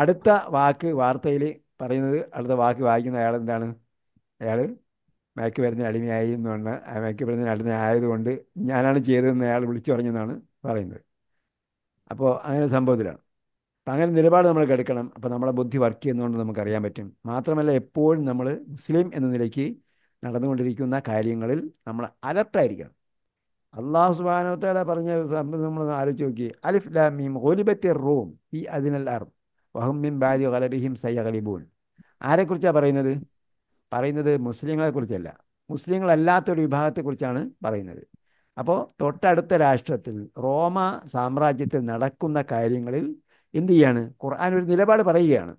അടുത്ത വാക്ക് വാർത്തയിൽ പറയുന്നത് അടുത്ത വാക്ക് വായിക്കുന്ന അയാൾ എന്താണ് അയാൾ മയക്കുമരുന്നിന് അടിമയായി എന്നാണ് മയക്കുമരുന്നിന് അടിമയായതുകൊണ്ട് ഞാനാണ് ചെയ്തതെന്ന് അയാൾ വിളിച്ചു പറഞ്ഞെന്നാണ് പറയുന്നത് അപ്പോൾ അങ്ങനെ സംഭവത്തിലാണ് അപ്പം അങ്ങനെ നിലപാട് നമ്മൾ എടുക്കണം അപ്പോൾ നമ്മളെ ബുദ്ധി വർക്ക് ചെയ്യുന്നതുകൊണ്ട് നമുക്കറിയാൻ പറ്റും മാത്രമല്ല എപ്പോഴും നമ്മൾ മുസ്ലിം എന്ന നിലയ്ക്ക് നടന്നുകൊണ്ടിരിക്കുന്ന കാര്യങ്ങളിൽ നമ്മൾ അലർട്ടായിരിക്കണം അള്ളാഹു സുബാനോത്തേടെ പറഞ്ഞ നമ്മൾ ആലോചിച്ച് നോക്കി അലിഫ് ലാമീം ഒലിബറ്റ് റൂം ഈ അതിനൽ അർ വഹമ്മിം ബാദി ഗലബിഹിം സയ്യ ഗലിബൂൻ ആരെക്കുറിച്ചാണ് പറയുന്നത് പറയുന്നത് മുസ്ലിങ്ങളെക്കുറിച്ചല്ല അല്ലാത്ത ഒരു വിഭാഗത്തെക്കുറിച്ചാണ് പറയുന്നത് അപ്പോൾ തൊട്ടടുത്ത രാഷ്ട്രത്തിൽ റോമ സാമ്രാജ്യത്തിൽ നടക്കുന്ന കാര്യങ്ങളിൽ എന്ത് ചെയ്യാണ് ഖുർആൻ ഒരു നിലപാട് പറയുകയാണ്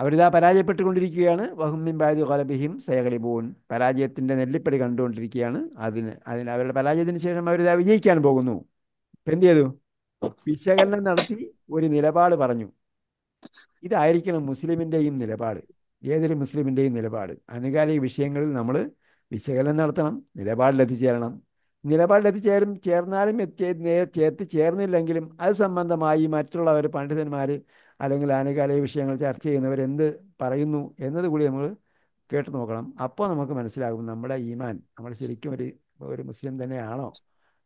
അവരിതാ പരാജയപ്പെട്ടുകൊണ്ടിരിക്കുകയാണ് വഹുമിൻ ബാദി കൊലബിഹിം സേഖലിബൂൻ പരാജയത്തിൻ്റെ നെല്ലിപ്പടി കണ്ടുകൊണ്ടിരിക്കുകയാണ് അതിന് അതിന് അവരുടെ പരാജയത്തിന് ശേഷം അവരിതാ വിജയിക്കാൻ പോകുന്നു ഇപ്പം എന്ത് ചെയ്തു വിശകലനം നടത്തി ഒരു നിലപാട് പറഞ്ഞു ഇതായിരിക്കണം മുസ്ലിമിൻ്റെയും നിലപാട് ഏതൊരു മുസ്ലിമിൻ്റെയും നിലപാട് ആനുകാലിക വിഷയങ്ങളിൽ നമ്മൾ വിശകലനം നടത്തണം നിലപാടിലെത്തിച്ചേരണം നിലപാടിലെത്തിച്ചേരും ചേർന്നാലും ചേർത്ത് ചേർന്നില്ലെങ്കിലും അത് സംബന്ധമായി മറ്റുള്ളവർ പണ്ഡിതന്മാർ അല്ലെങ്കിൽ ആനുകാലിക വിഷയങ്ങൾ ചർച്ച ചെയ്യുന്നവർ എന്ത് പറയുന്നു എന്നത് കൂടി നമ്മൾ കേട്ടു നോക്കണം അപ്പോൾ നമുക്ക് മനസ്സിലാകും നമ്മുടെ ഈമാൻ നമ്മൾ ശരിക്കും ഒരു ഒരു മുസ്ലിം തന്നെയാണോ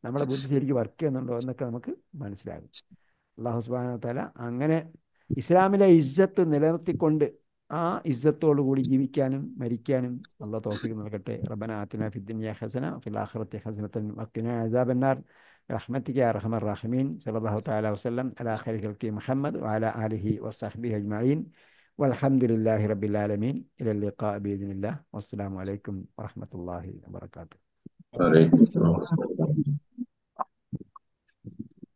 നമ്മുടെ ബുദ്ധി ശരിക്കും വർക്ക് ചെയ്യുന്നുണ്ടോ എന്നൊക്കെ നമുക്ക് മനസ്സിലാകും അള്ളാഹു സുബാന തല അങ്ങനെ ഇസ്ലാമിലെ ഇജ്ജത്ത് നിലനിർത്തിക്കൊണ്ട് ആ ഇസ്സത്തോടു കൂടി ജീവിക്കാനും മരിക്കാനും അള്ള തോഫിക്ക് നൽകട്ടെ റബന ആത്തിന ഫിദ്ദുനിയ ഹസന ഫിൽ ആഖിറത്തി ഹസനത്തൻ വഖിന അദാബന്നാർ برحمتك يا ارحم الراحمين صلى الله تعالى وسلم على خير خلق محمد وعلى اله وصحبه اجمعين والحمد لله رب العالمين الى اللقاء باذن الله والسلام عليكم ورحمه الله وبركاته. عليكم السلام ورحمه الله